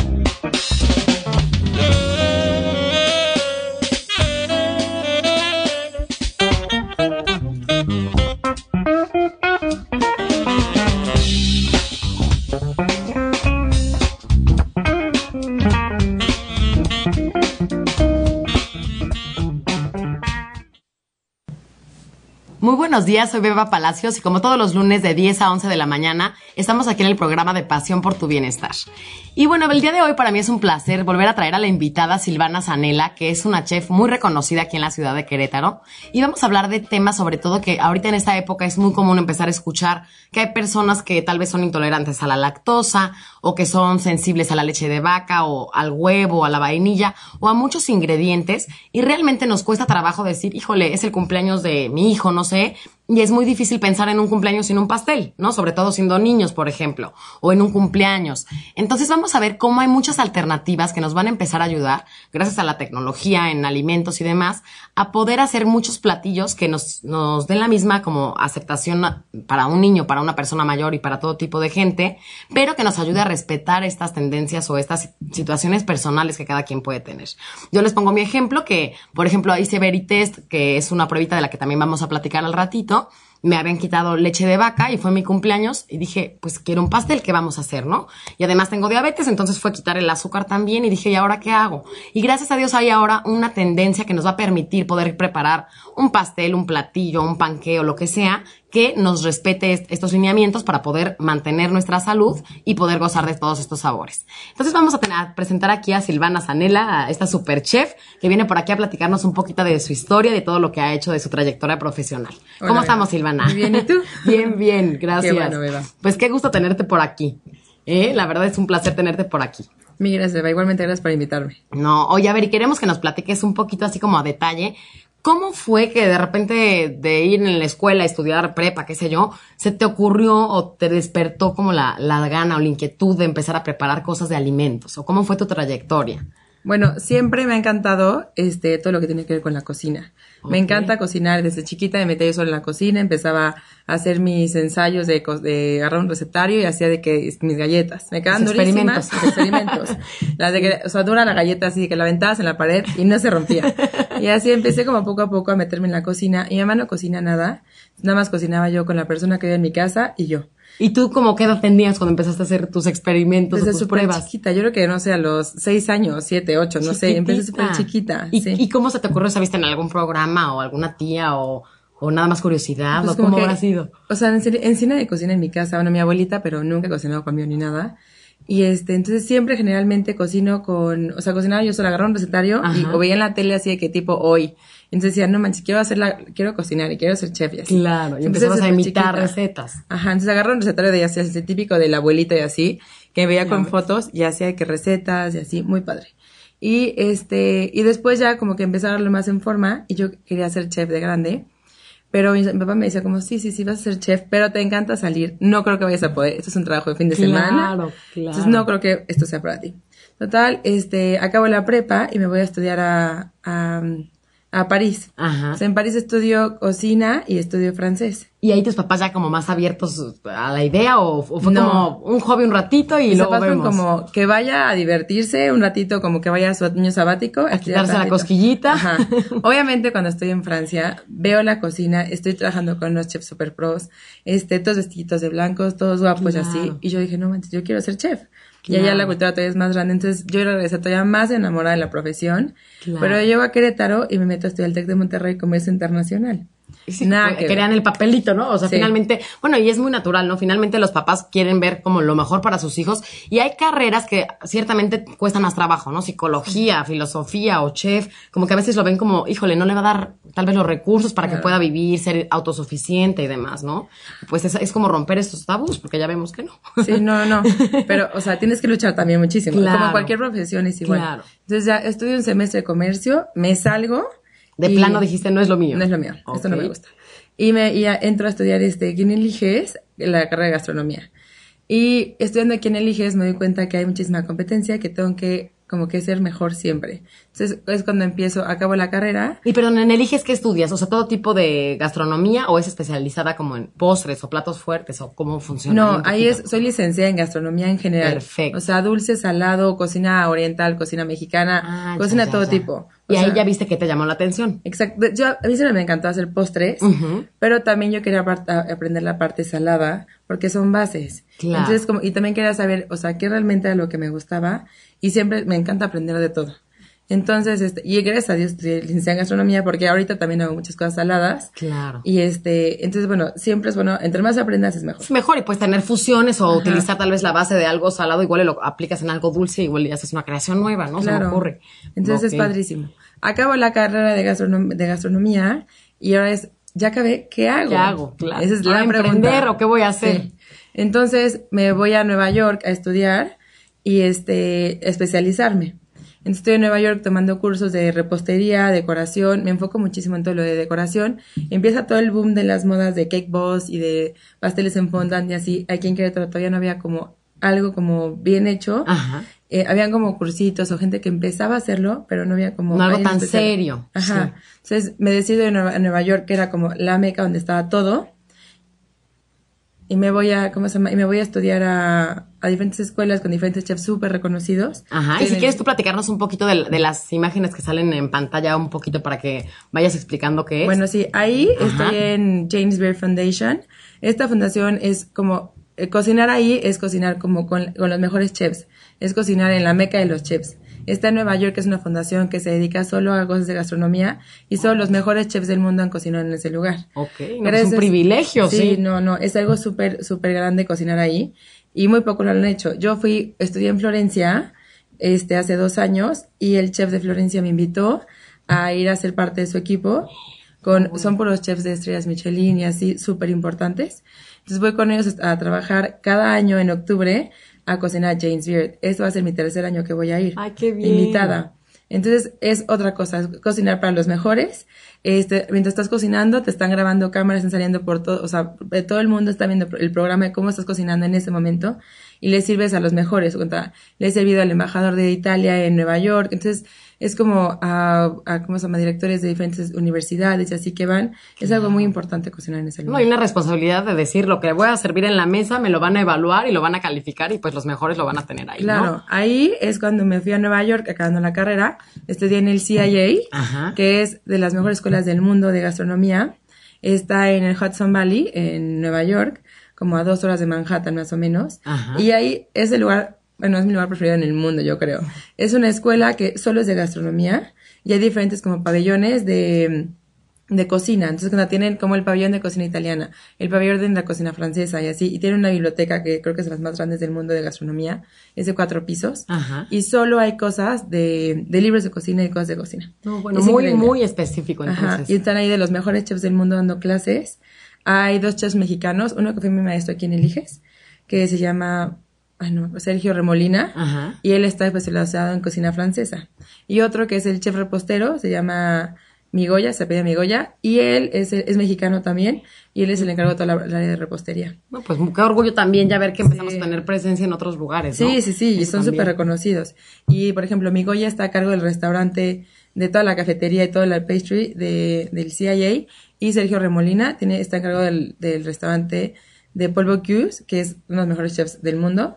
thank you buenos días, soy Beba Palacios y como todos los lunes de 10 a 11 de la mañana, estamos aquí en el programa de Pasión por tu Bienestar. Y bueno, el día de hoy para mí es un placer volver a traer a la invitada Silvana Zanela, que es una chef muy reconocida aquí en la ciudad de Querétaro. Y vamos a hablar de temas sobre todo que ahorita en esta época es muy común empezar a escuchar que hay personas que tal vez son intolerantes a la lactosa o que son sensibles a la leche de vaca o al huevo, o a la vainilla o a muchos ingredientes y realmente nos cuesta trabajo decir, híjole, es el cumpleaños de mi hijo, no sé, much. Y es muy difícil pensar en un cumpleaños sin un pastel, ¿no? Sobre todo siendo niños, por ejemplo, o en un cumpleaños. Entonces vamos a ver cómo hay muchas alternativas que nos van a empezar a ayudar, gracias a la tecnología, en alimentos y demás, a poder hacer muchos platillos que nos, den la misma como aceptación para un niño, para una persona mayor y para todo tipo de gente, pero que nos ayude a respetar estas tendencias o estas situaciones personales que cada quien puede tener. Yo les pongo mi ejemplo que, por ejemplo, hay verí Test, que es una pruebita de la que también vamos a platicar al ratito, me habían quitado leche de vaca y fue mi cumpleaños y dije, pues quiero un pastel, ¿qué vamos a hacer, no? Y además tengo diabetes, entonces fue quitar el azúcar también y dije, ¿y ahora qué hago? Y gracias a Dios hay ahora una tendencia que nos va a permitir poder preparar un pastel, un platillo, un panqueo, lo que sea, que nos respete estos lineamientos para poder mantener nuestra salud y poder gozar de todos estos sabores. Entonces vamos a, tener, presentar aquí a Silvana Sanela, a esta super chef que viene por aquí a platicarnos un poquito de su historia, de todo lo que ha hecho, de su trayectoria profesional. ¿Cómo estamos, Silvana? Bien, ¿y tú? bien, bien, gracias. Qué bueno, Pues qué gusto tenerte por aquí. ¿eh? La verdad es un placer tenerte por aquí. Mira, gracias, va. Igualmente gracias por invitarme. No, oye, a ver, y queremos que nos platiques un poquito así como a detalle ¿Cómo fue que de repente de ir en la escuela, a estudiar prepa, qué sé yo, se te ocurrió o te despertó como la, la gana o la inquietud de empezar a preparar cosas de alimentos? ¿O cómo fue tu trayectoria? Bueno, siempre me ha encantado este, todo lo que tiene que ver con la cocina. Me encanta cocinar. Desde chiquita me metía yo solo en la cocina, empezaba a hacer mis ensayos de, de agarrar un recetario y hacía de que mis galletas. Me quedaban los experimentos. experimentos. Las de que, o sea, dura la galleta así que la aventabas en la pared y no se rompía. Y así empecé como poco a poco a meterme en la cocina. Mi mamá no cocina nada, nada más cocinaba yo con la persona que había en mi casa y yo. ¿Y tú cómo qué edad tenías cuando empezaste a hacer tus experimentos Desde o tus pruebas? chiquita, yo creo que, no sé, a los seis años, siete, ocho, no sé, empecé súper chiquita. ¿Y, ¿Y cómo se te ocurrió? vista en algún programa o alguna tía o...? ¿O nada más curiosidad? Pues cómo que, sido? O sea, en, en de cocina en mi casa, bueno, mi abuelita, pero nunca cocinaba conmigo ni nada. Y este, entonces siempre generalmente cocino con, o sea, cocinaba yo solo agarraba un recetario y o veía en la tele así de que tipo hoy. Entonces decía, no manches, quiero hacer la, quiero cocinar y quiero ser chef y así. Claro, y empezamos a imitar recetas. Ajá, entonces agarraba un recetario de así, así, este típico de la abuelita y así, que veía con fotos y hacía que recetas y así, muy padre. Y este, y después ya como que empecé a darle más en forma y yo quería ser chef de grande. Pero mi, papá me decía como, sí, sí, sí, vas a ser chef, pero te encanta salir. No creo que vayas a poder. Esto es un trabajo de fin de semana. Claro, Entonces no creo que esto sea para ti. Total, este, acabo la prepa y me voy a estudiar a, a París. Ajá. O sea, en París estudió cocina y estudió francés. ¿Y ahí tus papás ya como más abiertos a la idea o, fue como un hobby un ratito y Mis luego papás vemos? como que vaya a divertirse un ratito, como que vaya a su año sabático. A quitarse la cosquillita. Ajá. Obviamente cuando estoy en Francia veo la cocina, estoy trabajando con unos chefs super pros, este, todos vestiditos de blancos, todos guapos y así. Y yo dije, no manches, yo quiero ser chef. Y allá la cultura todavía es más grande. Entonces yo regresé todavía más enamorada de la profesión. Pero Pero voy a Querétaro y me meto a estudiar el TEC de Monterrey Comercio Internacional. Nada crean el papelito, ¿no? O sea, finalmente, bueno, y es muy natural, ¿no? Finalmente los papás quieren ver como lo mejor para sus hijos y hay carreras que ciertamente cuestan más trabajo, ¿no? Psicología, filosofía o chef, como que a veces lo ven como, híjole, no le va a dar tal vez los recursos para que pueda vivir, ser autosuficiente y demás, ¿no? Pues es, es, como romper estos tabús, porque ya vemos que no. Sí, no, no. Pero, o sea, tienes que luchar también muchísimo. Como cualquier profesión es igual. Claro. Entonces ya estudio un semestre de comercio, me salgo de plano dijiste, no es lo mío. No es lo mío, esto no me gusta. Y, me, y entro a estudiar este, ¿quién eliges? La carrera de gastronomía. Y estudiando quién eliges me doy cuenta que hay muchísima competencia, que tengo que como que ser mejor siempre. Entonces es cuando empiezo, acabo la carrera. Y perdón, ¿en eliges qué estudias? O sea, todo tipo de gastronomía o es especializada como en postres o platos fuertes o cómo funciona? No, ahí es, soy licenciada en gastronomía en general. Perfecto. O sea, dulce, salado, cocina oriental, cocina mexicana, ah, cocina de todo tipo y ahí ya viste que te llamó la atención. Exacto. Yo, a mí siempre me encantó hacer postres, pero también yo quería aprender la parte salada, porque son bases. Entonces, como, y también quería saber, o sea, qué realmente era lo que me gustaba. Y siempre me encanta aprender de todo. Entonces, este, y gracias a Dios en gastronomía porque ahorita también hago muchas cosas saladas. Claro. Y este, entonces, bueno, siempre es bueno, entre más aprendas es mejor. mejor y puedes tener fusiones o utilizar tal vez la base de algo salado, igual lo aplicas en algo dulce, igual y haces una creación nueva, ¿no? Se ocurre. Entonces es padrísimo. Acabo la carrera de, de gastronomía y ahora es, ya acabé, ¿qué hago? ¿Qué hago? Claro. es ¿A la o qué voy a hacer? Entonces me voy a Nueva York a estudiar y este, especializarme. Estoy en Nueva York tomando cursos de repostería, decoración, me enfoco muchísimo en todo lo de decoración. Empieza todo el boom de las modas de cake boss y de pasteles en fondant y así. Aquí en Querétaro todavía no había como algo como bien hecho. Eh, habían como cursitos o gente que empezaba a hacerlo, pero no había como... No algo tan serio. Ajá. Entonces me decido en Nueva, York, que era como la meca donde estaba todo y me voy a, ¿cómo me voy a estudiar a, diferentes escuelas con diferentes chefs súper reconocidos. Ajá, y si quieres tú platicarnos un poquito de, las imágenes que salen en pantalla un poquito para que vayas explicando qué es. Bueno, sí, ahí estoy en James Beard Foundation. Esta fundación es como, eh, cocinar ahí es cocinar como con, con los mejores chefs. Es cocinar en la meca de los chefs. Está en Nueva York, es una fundación que se dedica solo a cosas de gastronomía y son los mejores chefs del mundo han cocinado en ese lugar. Ok, no, es pues un privilegio, sí. Sí, no, no, es algo súper, súper grande cocinar ahí y muy poco lo han hecho. Yo fui, estudié en Florencia este, hace dos años y el chef de Florencia me invitó a ir a ser parte de su equipo. Con, oh. son los chefs de estrellas Michelin y así, súper importantes. Entonces voy con ellos a trabajar cada año en octubre a cocinar James Beard. Esto va a ser mi tercer año que voy a ir. ¡Ay, qué bien! Invitada. Entonces es otra cosa, cocinar para los mejores. Este, mientras estás cocinando, te están grabando cámaras, están saliendo por todo, o sea, eh, todo el mundo está viendo el programa de cómo estás cocinando en ese momento y le sirves a los mejores. Le he servido al embajador de Italia en Nueva York. Entonces, es como a, llama? directores de diferentes universidades y así que van. Es algo muy importante cocinar en ese lugar. No, hay una responsabilidad de decir lo que voy a servir en la mesa, me lo van a evaluar y lo van a calificar y pues los mejores lo van a tener ahí. Claro, ahí es cuando me fui a Nueva York acabando la carrera, estudié en el CIA, que es de las mejores escuelas del mundo de gastronomía. Está en el Hudson Valley, en Nueva York como a dos horas de Manhattan más o menos. Y ahí es el lugar bueno, es mi lugar preferido en el mundo, yo creo. Es una escuela que solo es de gastronomía y hay diferentes como pabellones de, de cocina. Entonces, cuando tienen como el pabellón de cocina italiana, el pabellón de la cocina francesa y así. Y tienen una biblioteca que creo que es de las más grandes del mundo de gastronomía. Es de cuatro pisos. Y solo hay cosas de, de libros de cocina y cosas de cocina. bueno, muy, muy específico entonces. Y están ahí de los mejores chefs del mundo dando clases. Hay dos chefs mexicanos, uno que fue mi maestro aquí en Eliges, que se llama ay Sergio Remolina, y él está especializado en cocina francesa. Y otro que es el chef repostero, se llama Migoya, se apela Migoya, y él es, mexicano también, y él es el encargado de toda la, área de repostería. No, pues qué orgullo también ya ver que empezamos a tener presencia en otros lugares. ¿no? Sí, sí, sí, y son súper reconocidos. Y por ejemplo, Migoya está a cargo del restaurante, de toda la cafetería y toda la pastry de, del CIA, y Sergio Remolina tiene, está cargo del, del restaurante de Polvo Cuse, que es uno de los mejores chefs del mundo.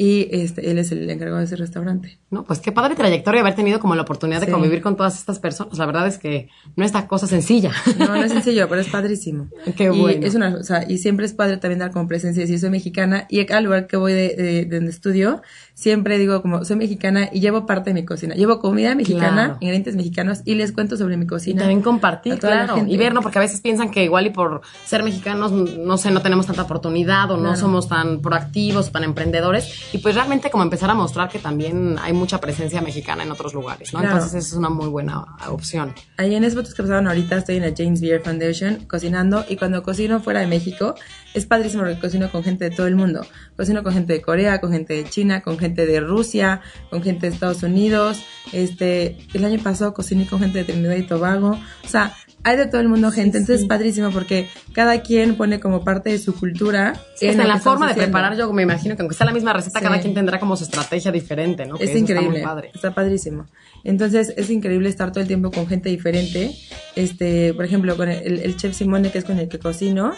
Y este, él es el encargado de ese restaurante. No, pues qué padre trayectoria haber tenido como la oportunidad de convivir con todas estas personas. La verdad es que no es cosa sencilla. No, no es sencillo, pero es padrísimo. Qué bueno. Y, es una, o y siempre es padre también dar como presencia y decir soy mexicana. Y al lugar que voy de, de donde estudio, siempre digo como soy mexicana y llevo parte de mi cocina. Llevo comida mexicana, ingredientes mexicanos y les cuento sobre mi cocina. También compartir, claro, y ver, ¿no? Porque a veces piensan que igual y por ser mexicanos, no sé, no tenemos tanta oportunidad o no somos tan proactivos, tan emprendedores. Y pues realmente como empezar a mostrar que también hay mucha presencia mexicana en otros lugares, ¿no? Entonces esa es una muy buena opción. Ahí en esos fotos que pasaron ahorita estoy en la James Beard Foundation cocinando y cuando cocino fuera de México, es padrísimo porque cocino con gente de todo el mundo. Cocino con gente de Corea, con gente de China, con gente de Rusia, con gente de Estados Unidos. Este, el año pasado cociné con gente de Trinidad y Tobago. O sea, hay de todo el mundo gente. Entonces es padrísimo porque cada quien pone como parte de su cultura. Sí, en la forma de preparar, yo me imagino que aunque sea la misma receta, cada quien tendrá como su estrategia diferente, ¿no? es increíble. padre. está padrísimo. Entonces es increíble estar todo el tiempo con gente diferente. Este, por ejemplo, con el, chef Simone, que es con el que cocino,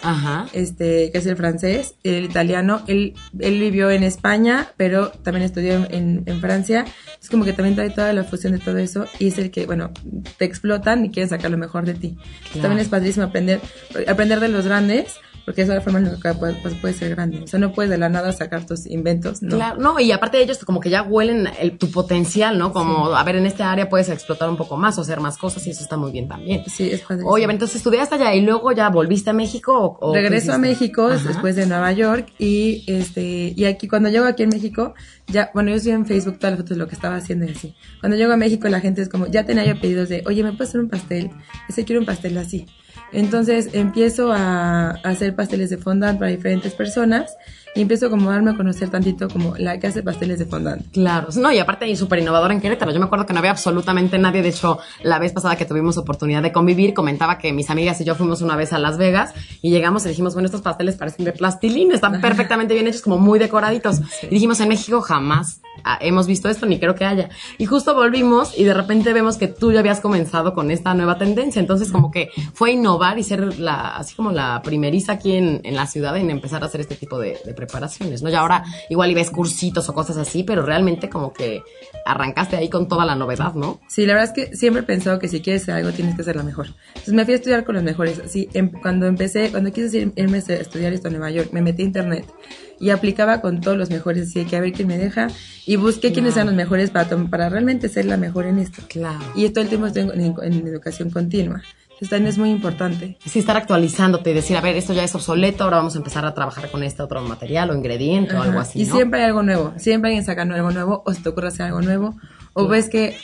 este, que es el francés, el italiano, él, él vivió en España, pero también estudió en, en, Francia. Es como que también trae toda la fusión de todo eso y es el que, bueno, te explotan y quieren sacar lo mejor de ti. También es padrísimo aprender, aprender de los grandes porque esa es la forma en la puede, pues, puede ser grande. O sea, no puedes de la nada sacar tus inventos, ¿no? Claro, no, y aparte de ellos como que ya huelen tu potencial, ¿no? Como, a ver, en este área puedes explotar un poco más o hacer más cosas y eso está muy bien también. Sí, es Oye, entonces estudiaste allá y luego ya volviste a México o... Regreso a México después de Nueva York y este, y aquí cuando llego aquí en México, ya, bueno, yo estoy en Facebook todas las fotos de lo que estaba haciendo y así. Cuando llego a México la gente es como, ya tenía yo pedidos de, oye, ¿me puedes hacer un pastel? Ese quiero un pastel así. Entonces empiezo a hacer pasteles de fondant para diferentes personas y empiezo como a darme a conocer tantito como la que hace pasteles de fondant. Claro, no, y aparte súper innovadora en Querétaro. Yo me acuerdo que no había absolutamente nadie. De hecho, la vez pasada que tuvimos oportunidad de convivir, comentaba que mis amigas y yo fuimos una vez a Las Vegas y llegamos y dijimos, bueno, estos pasteles parecen de plastilina, están perfectamente bien hechos, como muy decoraditos. Y dijimos, en México jamás ah, hemos visto esto, ni creo que haya. Y justo volvimos y de repente vemos que tú ya habías comenzado con esta nueva tendencia. Entonces, como que fue innovar y ser la, así como la primeriza aquí en, la ciudad en empezar a hacer este tipo de, de preparaciones, ¿no? Y ahora igual ibas cursitos o cosas así, pero realmente como que arrancaste ahí con toda la novedad, ¿no? Sí, la verdad es que siempre he pensado que si quieres hacer algo tienes que ser la mejor. Entonces me fui a estudiar con los mejores. Sí, em, cuando empecé, cuando quise irme a estudiar esto en Nueva York, me metí a internet y aplicaba con todos los mejores, así que a ver quién me deja y busqué quiénes sean los mejores para, para realmente ser la mejor en esto. Claro. Y esto el tiempo estoy en educación continua también este es muy importante. Sí, estar actualizándote y decir, a ver, esto ya es obsoleto, ahora vamos a empezar a trabajar con este otro material o ingrediente o algo así. Y siempre hay algo nuevo, siempre alguien sacando algo nuevo o se te ocurre hacer algo nuevo o ves que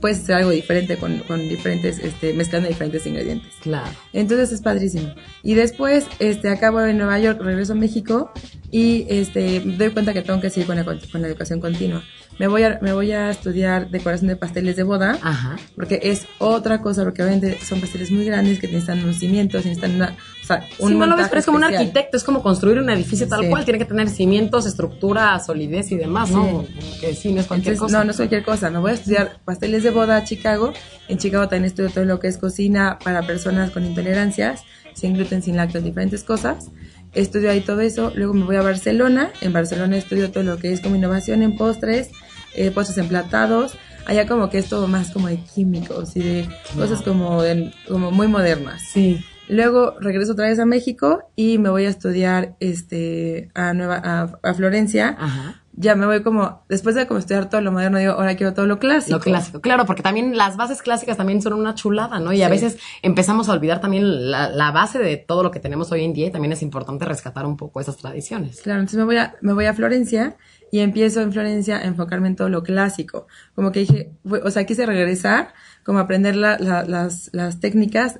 puedes hacer algo diferente con, diferentes, este, mezclando diferentes ingredientes. Claro. Entonces es padrísimo. Y después, este, acabo de Nueva York, regreso a México y este, doy cuenta que tengo que seguir con la, con la educación continua me voy a, me voy a estudiar decoración de pasteles de boda, Ajá. porque es otra cosa, porque obviamente son pasteles muy grandes que necesitan unos cimientos, necesitan una, o sea, un no lo ves, pero es como un arquitecto, es como construir un edificio tal cual, tiene que tener cimientos, estructura, solidez y demás, ¿no? Que sí, no es cualquier cosa. No, no es cualquier cosa, me voy a estudiar pasteles de boda a Chicago, en Chicago también estudio todo lo que es cocina para personas con intolerancias, sin gluten, sin lácteos, diferentes cosas estudio ahí todo eso, luego me voy a Barcelona, en Barcelona estudio todo lo que es como innovación en postres, eh, pozos emplatados. Allá como que es todo más como de químicos y de cosas como, como muy modernas. Sí. Luego regreso otra vez a México y me voy a estudiar este, a, Nueva, a, Florencia. Ajá ya me voy como, después de como estudiar todo lo moderno, digo, ahora quiero todo lo clásico. Lo clásico, claro, porque también las bases clásicas también son una chulada, ¿no? Y a veces empezamos a olvidar también la, base de todo lo que tenemos hoy en día y también es importante rescatar un poco esas tradiciones. Claro, entonces me voy me voy a Florencia y empiezo en Florencia a enfocarme en todo lo clásico. Como que dije, o sea, quise regresar, como aprender las, técnicas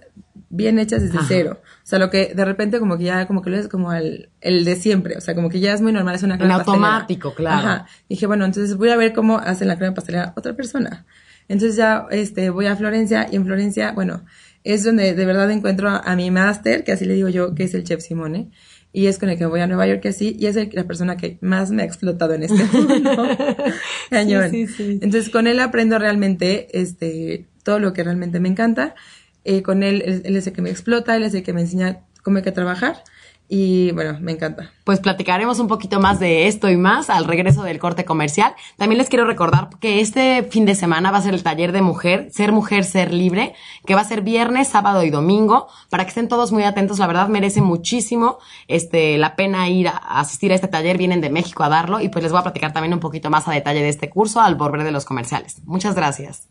bien hechas desde cero. O sea, lo que de repente como que ya, como que lo es como el, de siempre. O sea, como que ya es muy normal, es una crema pastelera. automático, claro. Dije, bueno, entonces voy a ver cómo hace la crema pastelera otra persona. Entonces ya este, voy a Florencia y en Florencia, bueno, es donde de verdad encuentro a, a mi máster, que así le digo yo, que es el Chef Simone y es con el que voy a Nueva York así, y es la persona que más me ha explotado en este mundo. Entonces con él aprendo realmente este, todo lo que realmente me encanta. Eh, con él, él, él, es el que me explota, él es el que me enseña cómo hay que trabajar. Y bueno, me encanta. Pues platicaremos un poquito más de esto y más al regreso del corte comercial. También les quiero recordar que este fin de semana va a ser el taller de mujer, ser mujer, ser libre, que va a ser viernes, sábado y domingo, para que estén todos muy atentos. La verdad merece muchísimo este, la pena ir a asistir a este taller. Vienen de México a darlo y pues les voy a platicar también un poquito más a detalle de este curso al volver de los comerciales. Muchas gracias.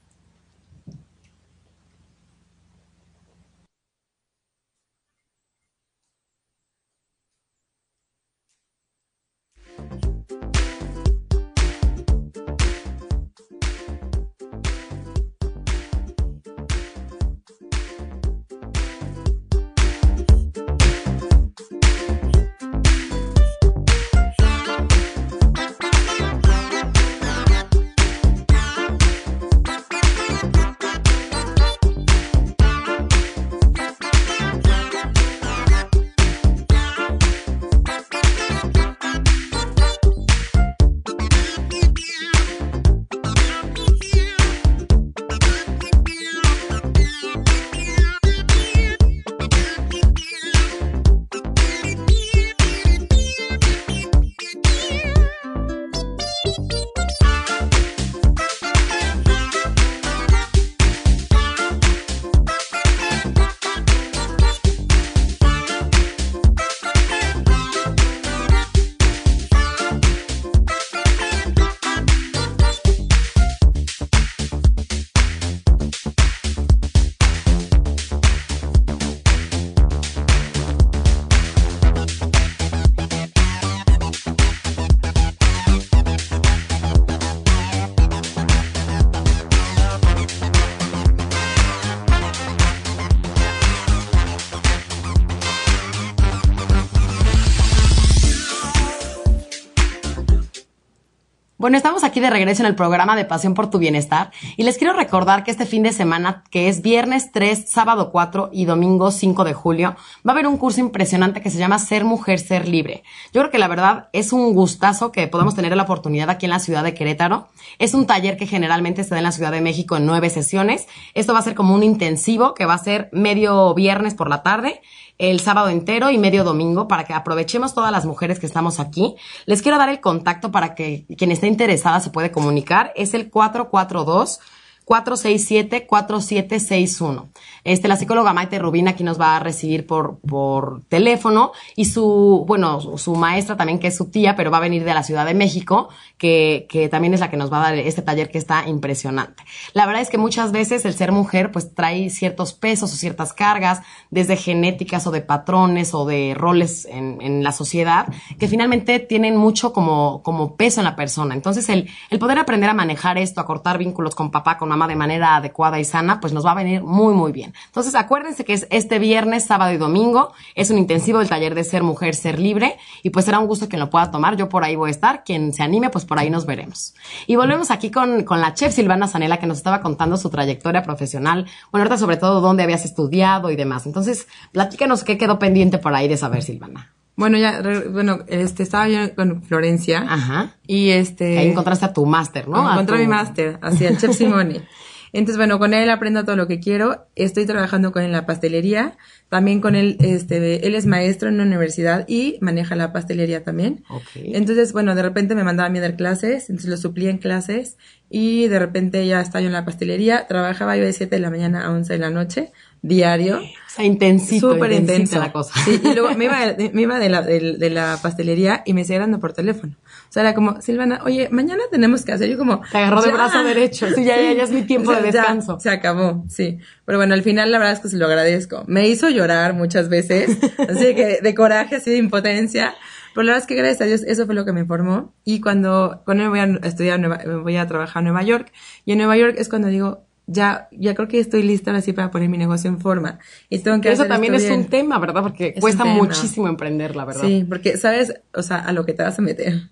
Bueno, estamos aquí de regreso en el programa de Pasión por tu Bienestar y les quiero recordar que este fin de semana, que es viernes 3, sábado 4 y domingo 5 de julio, va a haber un curso impresionante que se llama Ser Mujer, Ser Libre. Yo creo que la verdad es un gustazo que podamos tener la oportunidad aquí en la ciudad de Querétaro. Es un taller que generalmente se da en la Ciudad de México en nueve sesiones. Esto va a ser como un intensivo que va a ser medio viernes por la tarde el sábado entero y medio domingo para que aprovechemos todas las mujeres que estamos aquí. Les quiero dar el contacto para que quien esté interesada se puede comunicar, es el 442 467-4761. Este, la psicóloga Maite Rubina aquí nos va a recibir por, por teléfono y su, bueno, su maestra también que es su tía, pero va a venir de la Ciudad de México, que, también es la que nos va a dar este taller que está impresionante. La verdad es que muchas veces el ser mujer pues trae ciertos pesos o ciertas cargas, desde genéticas o de patrones o de roles en, la sociedad, que finalmente tienen mucho como, como peso en la persona. Entonces el, el poder aprender a manejar esto, a cortar vínculos con papá, con de manera adecuada y sana, pues nos va a venir muy, muy bien. Entonces, acuérdense que es este viernes, sábado y domingo, es un intensivo del taller de ser mujer, ser libre, y pues será un gusto que lo pueda tomar, yo por ahí voy a estar, quien se anime, pues por ahí nos veremos. Y volvemos aquí con, la chef Silvana Sanela, que nos estaba contando su trayectoria profesional, bueno, ahorita sobre todo dónde habías estudiado y demás. Entonces, platícanos qué quedó pendiente por ahí de saber, Silvana. Bueno, ya, bueno, este, estaba yo con Florencia. Ajá. Y este. Ahí encontraste a tu máster, ¿no? Encontré mi máster, así, el Chef Simone. Entonces, bueno, con él aprendo todo lo que quiero. Estoy trabajando con él en la pastelería. También con él, este, él es maestro en una universidad y maneja la pastelería también. Okay. Entonces, bueno, de repente me mandaba a mí dar clases, entonces lo suplía en clases y de repente ya estaba yo en la pastelería. Trabajaba yo de 7 de la mañana a 11 de la noche diario. Eh, o sea, intensito. Súper intenso. La cosa. y luego me iba, me iba de, la, de, la, pastelería y me seguía dando por teléfono. O sea, era como, Silvana, oye, mañana tenemos que hacer. Yo como... Te agarró de brazo derecho. Sí, ya, ya, es mi tiempo de descanso. se acabó, sí. Pero bueno, al final la verdad es que se lo agradezco. Me hizo llorar muchas veces. así que de coraje, así de impotencia. Pero la verdad es que gracias a Dios eso fue lo que me formó. Y cuando, cuando me voy a estudiar, me voy a trabajar en Nueva York. Y en Nueva York es cuando digo, ya, ya creo que estoy lista ahora sí para poner mi negocio en forma. Y que Eso también es un tema, ¿verdad? Porque cuesta muchísimo emprenderla, verdad. Sí, porque sabes, o sea, a lo que te vas a meter.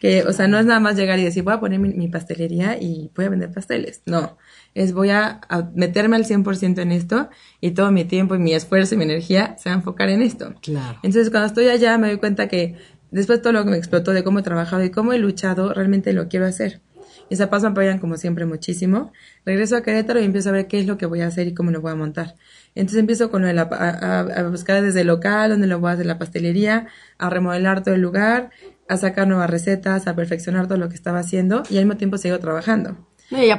Que, o sea, no es nada más llegar y decir, voy a poner mi, pastelería y voy a vender pasteles. No, es voy a, meterme al 100% en esto y todo mi tiempo y mi esfuerzo y mi energía se va a enfocar en esto. Claro. Entonces, cuando estoy allá me doy cuenta que después de todo lo que me explotó de cómo he trabajado y cómo he luchado, realmente lo quiero hacer y se me apoyan como siempre muchísimo. Regreso a Querétaro y empiezo a ver qué es lo que voy a hacer y cómo lo voy a montar. Entonces empiezo con a, buscar desde el local, donde lo voy a hacer la pastelería, a remodelar todo el lugar, a sacar nuevas recetas, a perfeccionar todo lo que estaba haciendo y al mismo tiempo sigo trabajando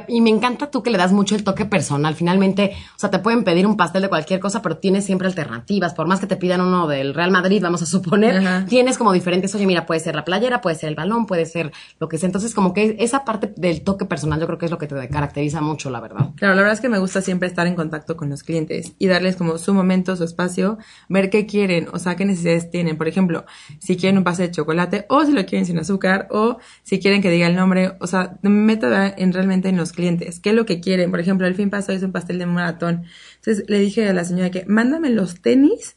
y, me encanta tú que le das mucho el toque personal. Finalmente, o sea, te pueden pedir un pastel de cualquier cosa, pero tienes siempre alternativas. Por más que te pidan uno del Real Madrid, vamos a suponer, tienes como diferentes, oye, mira, puede ser la playera, puede ser el balón, puede ser lo que sea. Entonces, como que esa parte del toque personal yo creo que es lo que te caracteriza mucho, la verdad. Claro, la verdad es que me gusta siempre estar en contacto con los clientes y darles como su momento, su espacio, ver qué quieren, o sea, qué necesidades tienen. Por ejemplo, si quieren un pase de chocolate o si lo quieren sin azúcar o si quieren que diga el nombre, o sea, meta en realmente en los clientes, qué es lo que quieren. Por ejemplo, el fin pasado hice un pastel de maratón. Entonces le dije a la señora que mándame los tenis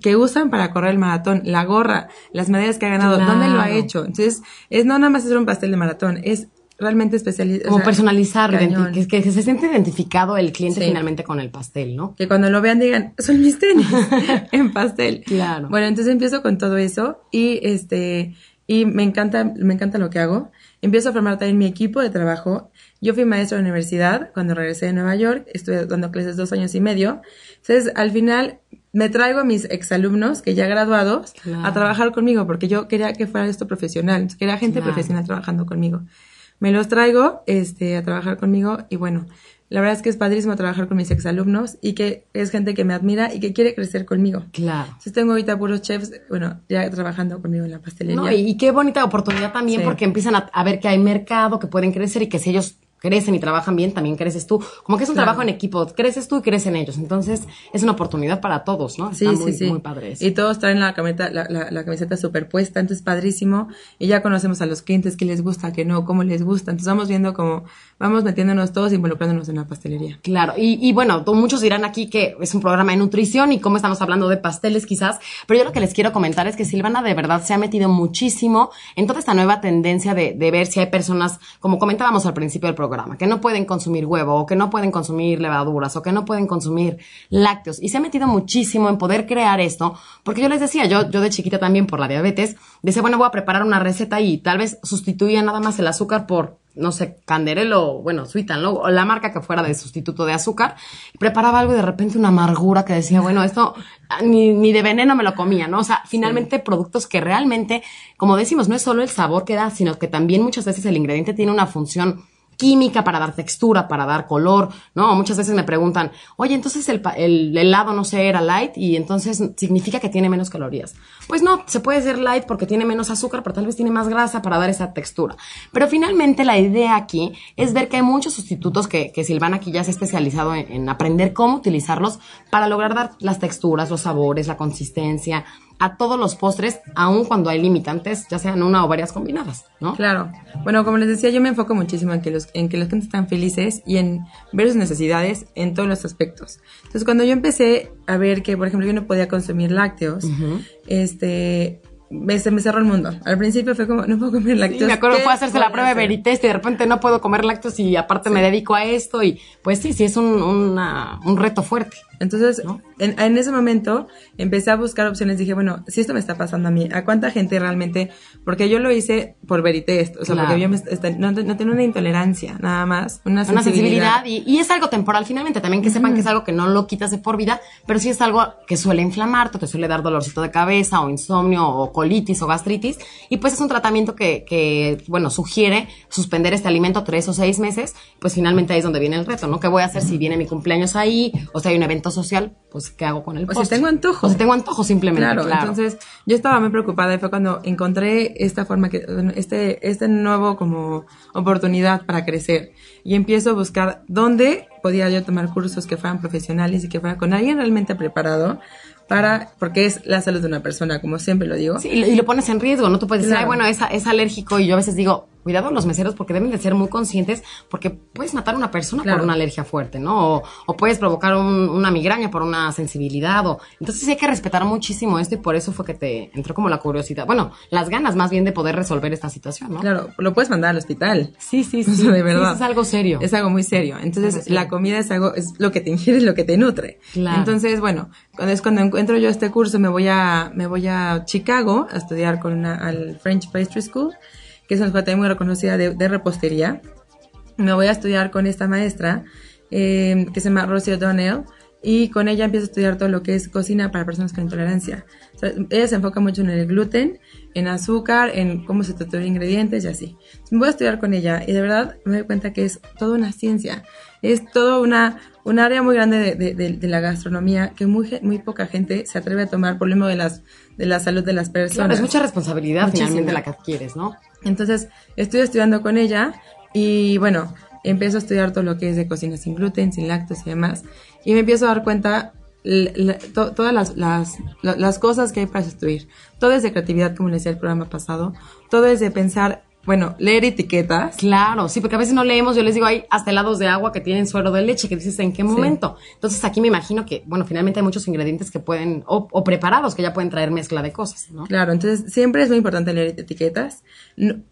que usan para correr el maratón, la gorra, las medallas que ha ganado, dónde lo ha hecho. Entonces, es no nada más hacer un pastel de maratón, es realmente especializar. Como o personalizar, que, se siente identificado el cliente finalmente con el pastel, ¿no? Que cuando lo vean digan, son mis tenis en pastel. Claro. Bueno, entonces empiezo con todo eso y este y me encanta me encanta lo que hago. Empiezo a formar también mi equipo de trabajo yo fui maestra de universidad cuando regresé de Nueva York, estuve dando clases dos años y medio. Entonces, al final me traigo a mis exalumnos que ya graduados a trabajar conmigo, porque yo quería que fuera esto profesional, quería gente profesional trabajando conmigo. Me los traigo este, a trabajar conmigo y bueno, la verdad es que es padrísimo trabajar con mis exalumnos y que es gente que me admira y que quiere crecer conmigo. Claro. Entonces tengo ahorita puros chefs, bueno, ya trabajando conmigo en la pastelería. No, y, qué bonita oportunidad también porque empiezan a, ver que hay mercado, que pueden crecer y que si ellos crecen y trabajan bien, también creces tú. Como que es un trabajo en equipo, creces tú y crecen ellos. Entonces, es una oportunidad para todos, ¿no? Sí, sí, muy, sí. muy padre Y todos traen la camiseta, la, la, la, camiseta superpuesta, entonces padrísimo. Y ya conocemos a los clientes que les gusta, que no, cómo les gusta. Entonces, vamos viendo como vamos metiéndonos todos, e involucrándonos en la pastelería. Claro, y, bueno, muchos dirán aquí que es un programa de nutrición y cómo estamos hablando de pasteles quizás, pero yo lo que les quiero comentar es que Silvana de verdad se ha metido muchísimo en toda esta nueva tendencia de, ver si hay personas, como comentábamos al principio del programa, que no pueden consumir huevo o que no pueden consumir levaduras o que no pueden consumir lácteos. Y se ha metido muchísimo en poder crear esto, porque yo les decía, yo, yo de chiquita también por la diabetes, decía, bueno, voy a preparar una receta y tal vez sustituya nada más el azúcar por no sé, canderelo, bueno, lo o la marca que fuera de sustituto de azúcar, preparaba algo y de repente una amargura que decía, bueno, esto ah, ni, de veneno me lo comía, ¿no? O sea, finalmente productos que realmente, como decimos, no es solo el sabor que da, sino que también muchas veces el ingrediente tiene una función química para dar textura, para dar color, ¿no? Muchas veces me preguntan, oye, entonces el, el, helado no se era light y entonces significa que tiene menos calorías. Pues no, se puede ser light porque tiene menos azúcar, pero tal vez tiene más grasa para dar esa textura. Pero finalmente la idea aquí es ver que hay muchos sustitutos que, Silvana aquí ya se ha especializado en aprender cómo utilizarlos para lograr dar las texturas, los sabores, la consistencia, a todos los postres, aún cuando hay limitantes, ya sean una o varias combinadas, ¿no? Claro. Bueno, como les decía, yo me enfoco muchísimo en que los, en que los clientes están felices y en ver sus necesidades en todos los aspectos. Entonces, cuando yo empecé a ver que, por ejemplo, yo no podía consumir lácteos, este, se me cerró el mundo. Al principio fue como, no puedo comer lácteos. me acuerdo, fue hacerse la prueba de Veritest de repente no puedo comer lácteos y aparte me dedico a esto. Y pues sí, sí, es un, un reto fuerte. Entonces, en, ese momento empecé a buscar opciones. Dije, bueno, si esto me está pasando a mí, ¿a cuánta gente realmente? Porque yo lo hice por esto o sea, porque yo este, no, tengo una intolerancia, nada más, una sensibilidad. Una sensibilidad y, es algo temporal finalmente. También que sepan que es algo que no lo quitas de por vida, pero sí es algo que suele inflamarte, te suele dar dolorcito de cabeza o insomnio o colitis o gastritis. Y pues es un tratamiento que, que bueno, sugiere suspender este alimento tres o seis meses. Pues finalmente ahí es donde viene el reto, ¿no? ¿Qué voy a hacer si viene mi cumpleaños ahí o sea, hay un evento social, pues ¿qué hago con el postre? O si tengo antojo. O si tengo antojo simplemente. Claro, entonces yo estaba muy preocupada y fue cuando encontré esta forma, que, este, este nuevo como oportunidad para crecer y empiezo a buscar dónde podía yo tomar cursos que fueran profesionales y que fueran con alguien realmente preparado para, porque es la salud de una persona, como siempre lo digo. Sí, y lo, pones en riesgo, no tú puedes decir, ay, bueno, es, es alérgico y yo a veces digo, cuidado los meseros porque deben de ser muy conscientes porque puedes matar a una persona por una alergia fuerte, ¿no? O, puedes provocar una migraña por una sensibilidad. O, entonces hay que respetar muchísimo esto y por eso fue que te entró como la curiosidad, bueno, las ganas más bien de poder resolver esta situación, ¿no? Claro, lo puedes mandar al hospital. Sí, sí, sí. de verdad. es algo serio. Es algo muy serio. Entonces la comida es algo, es lo que te ingieres, lo que te nutre. Claro. Entonces, bueno, es cuando encuentro yo este curso, me voy a, me voy a Chicago a estudiar con una, al French Pastry School que es una escuela muy reconocida de, repostería. Me voy a estudiar con esta maestra eh, que se llama Rosie O'Donnell y con ella empiezo a estudiar todo lo que es cocina para personas con intolerancia. ella se enfoca mucho en el gluten, en azúcar, en cómo se tratan ingredientes y así. me voy a estudiar con ella y de verdad me doy cuenta que es toda una ciencia, es todo una un área muy grande de, la gastronomía que muy, muy poca gente se atreve a tomar por el tema de, las, de la salud de las personas. es mucha responsabilidad finalmente la que adquieres, ¿no? Entonces estoy estudiando con ella y bueno, empiezo a estudiar todo lo que es de cocina sin gluten, sin lactos y demás. Y me empiezo a dar cuenta todas las, las, las, cosas que hay para estudiar. Todo es de creatividad, como les decía el programa pasado. Todo es de pensar bueno, leer etiquetas. Claro, sí, porque a veces no leemos, yo les digo, hay hasta helados de agua que tienen suero de leche, que dices, ¿en qué momento? Entonces aquí me imagino que, bueno, finalmente hay muchos ingredientes que pueden, o, preparados que ya pueden traer mezcla de cosas, ¿no? Claro, entonces siempre es muy importante leer etiquetas.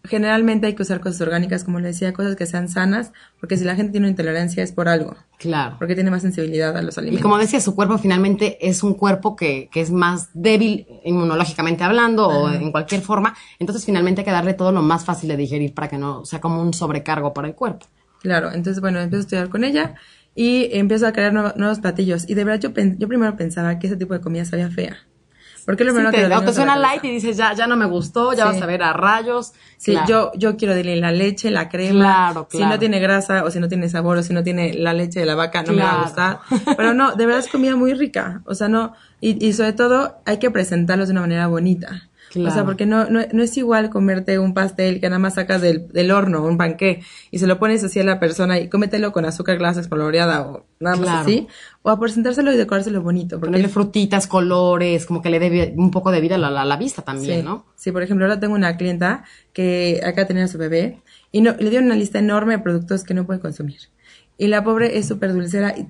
generalmente hay que usar cosas orgánicas, como les decía, cosas que sean sanas, porque si la gente tiene una intolerancia es por algo. Claro. Porque tiene más sensibilidad a los alimentos. Y como decía, su cuerpo finalmente es un cuerpo que, que es más débil inmunológicamente hablando o en cualquier forma. Entonces finalmente hay que darle todo lo más fácil de digerir para que no sea como un sobrecargo para el cuerpo. Claro, entonces bueno, empiezo a estudiar con ella y empiezo a crear nuevos platillos. Y de verdad yo, yo primero pensaba que ese tipo de comida sabía fea. Porque lo primero que te suena light y dices, ya, ya no me gustó, ya vas a ver a rayos. Sí, yo, yo quiero darle la leche, la crema. Claro, claro. Si no tiene grasa, o si no tiene sabor, o si no tiene la leche de la vaca, no me va a gustar. Pero no, de verdad es comida muy rica. O sea, no, y, y sobre todo hay que presentarlos de una manera bonita. Claro. O sea, porque no, no, es igual comerte un pastel que nada más sacas del, del, horno, un panqué, y se lo pones así a la persona y cómetelo con azúcar glasa espolvoreada o nada más así. O a presentárselo y decorárselo bonito. Porque Ponerle frutitas, colores, como que le dé un poco de vida a la, vista también, ¿no? Sí, por ejemplo, ahora tengo una clienta que acá tenía a su bebé y le dio una lista enorme de productos que no puede consumir. Y la pobre es súper dulcera y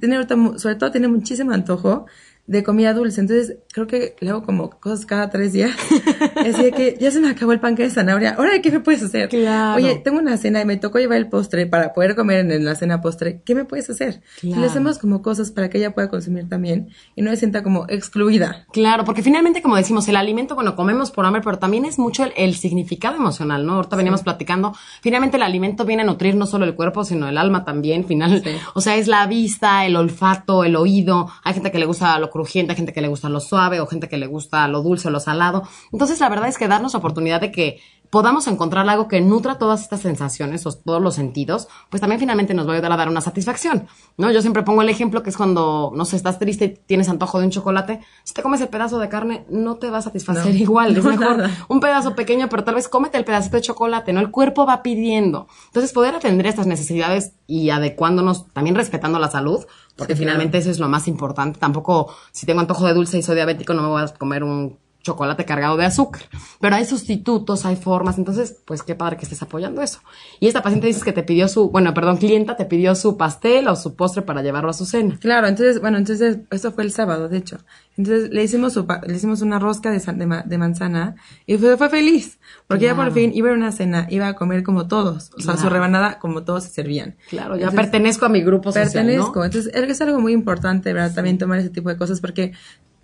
sobre todo tiene muchísimo antojo de comida dulce. Entonces, creo que le hago como cosas cada tres días. Así de que ya se me acabó el panque de zanahoria. Ahora, ¿qué me puedes hacer? Oye, tengo una cena y me tocó llevar el postre para poder comer en la cena postre. ¿Qué me puedes hacer? Y le hacemos como cosas para que ella pueda consumir también y no se sienta como excluida. Claro, porque finalmente, como decimos, el alimento, cuando comemos por hambre, pero también es mucho el, significado emocional, ¿no? Ahorita veníamos platicando. Finalmente, el alimento viene a nutrir no solo el cuerpo, sino el alma también, finalmente O sea, es la vista, el olfato, el oído. Hay gente que le gusta lo gente que le gusta lo suave o gente que le gusta lo dulce o lo salado. Entonces, la verdad es que darnos la oportunidad de que podamos encontrar algo que nutra todas estas sensaciones o todos los sentidos, pues también finalmente nos va a ayudar a dar una satisfacción, ¿no? Yo siempre pongo el ejemplo que es cuando, no sé, estás triste y tienes antojo de un chocolate, si te comes el pedazo de carne no te va a satisfacer igual, es mejor un pedazo pequeño, pero tal vez cómete el pedacito de chocolate, ¿no? El cuerpo va pidiendo. Entonces, poder atender estas necesidades y adecuándonos, también respetando la salud, porque finalmente eso es lo más importante. Tampoco, si tengo antojo de dulce y soy diabético, no me voy a comer un chocolate cargado de azúcar. Pero hay sustitutos, hay formas, entonces, pues qué padre que estés apoyando eso. Y esta paciente dice que te pidió su, bueno, perdón, clienta te pidió su pastel o su postre para llevarlo a su cena. Claro, entonces, bueno, entonces, eso fue el sábado, de hecho. Entonces, le hicimos, le hicimos una rosca de, de, manzana y fue, feliz, porque ya por fin iba a una cena, iba a comer como todos, o sea, su rebanada como todos se servían. Claro, ya pertenezco a mi grupo social, Pertenezco, entonces es algo muy importante, ¿verdad? También tomar ese tipo de cosas, porque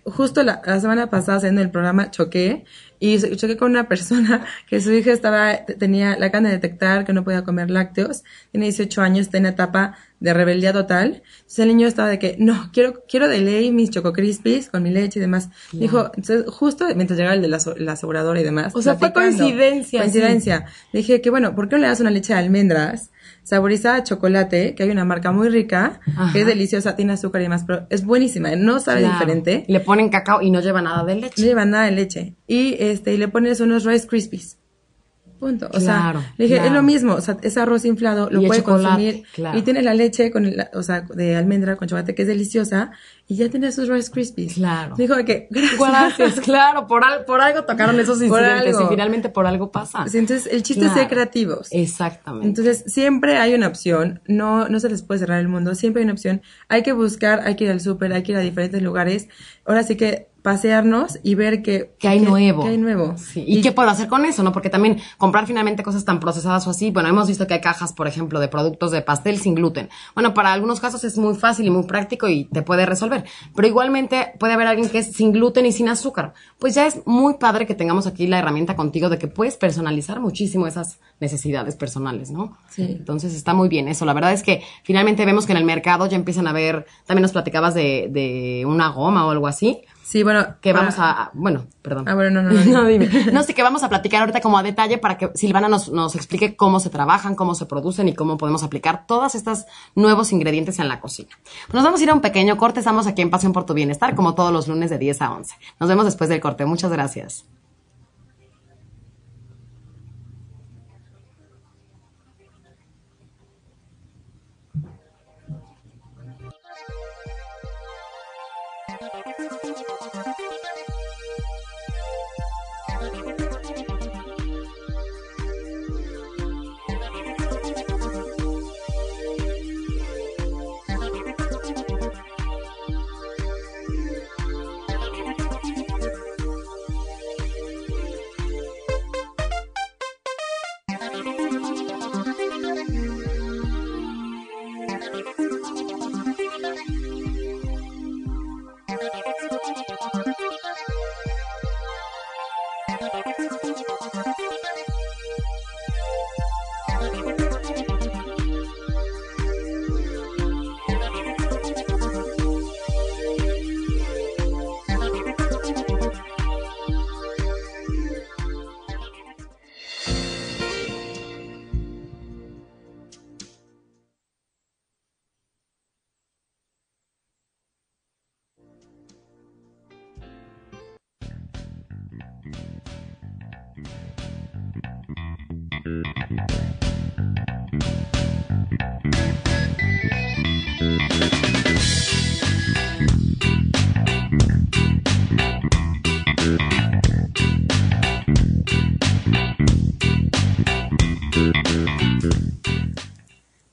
justo la, semana pasada en el programa choqué y choqué con una persona que su hija estaba, tenía, la cana de detectar que no podía comer lácteos, tiene 18 años, está en etapa de rebeldía total. Entonces el niño estaba de que, no, quiero, quiero de ley mis choco crispies con mi leche y demás. Dijo, justo mientras llegaba el de la, aseguradora y demás. O sea, fue coincidencia. Coincidencia. Dije que, bueno, ¿por qué no le das una leche de almendras? saborizada chocolate, que hay una marca muy rica, que es deliciosa, tiene azúcar y demás, pero es buenísima, ¿eh? no sabe diferente. Le ponen cacao y no lleva nada de leche. No lleva nada de leche. Y este, y le pones unos Rice Krispies. Punto. O sea, le dije, es lo mismo, o sea, es arroz inflado, lo puede consumir. Y tiene la leche con el, o sea, de almendra con chocolate que es deliciosa y ya tiene sus Rice Krispies. Claro. Dijo que gracias. claro, por, por algo tocaron esos incidentes y finalmente por algo pasa. Pues entonces, el chiste es ser creativos. Exactamente. Entonces, siempre hay una opción, no, no se les puede cerrar el mundo, siempre hay una opción. Hay que buscar, hay que ir al súper, hay que ir a diferentes lugares. Ahora sí que pasearnos y ver que, que hay nuevo. Que hay nuevo. ¿Y, qué puedo hacer con eso, ¿no? Porque también comprar finalmente cosas tan procesadas o así, bueno, hemos visto que hay cajas, por ejemplo, de productos de pastel sin gluten. Bueno, para algunos casos es muy fácil y muy práctico y te puede resolver, pero igualmente puede haber alguien que es sin gluten y sin azúcar. Pues ya es muy padre que tengamos aquí la herramienta contigo de que puedes personalizar muchísimo esas necesidades personales, ¿no? Sí. Entonces está muy bien eso. La verdad es que finalmente vemos que en el mercado ya empiezan a ver, también nos platicabas de, de una goma o algo así. Sí, bueno. Que vamos ah. a, Bueno, perdón. Ah, bueno, no, no. No, dime. no, sí, que vamos a platicar ahorita como a detalle para que Silvana nos, nos explique cómo se trabajan, cómo se producen y cómo podemos aplicar todas estas nuevos ingredientes en la cocina. Pues nos vamos a ir a un pequeño corte. Estamos aquí en Pasión por tu Bienestar, como todos los lunes de 10 a 11. Nos vemos después del corte. Muchas gracias.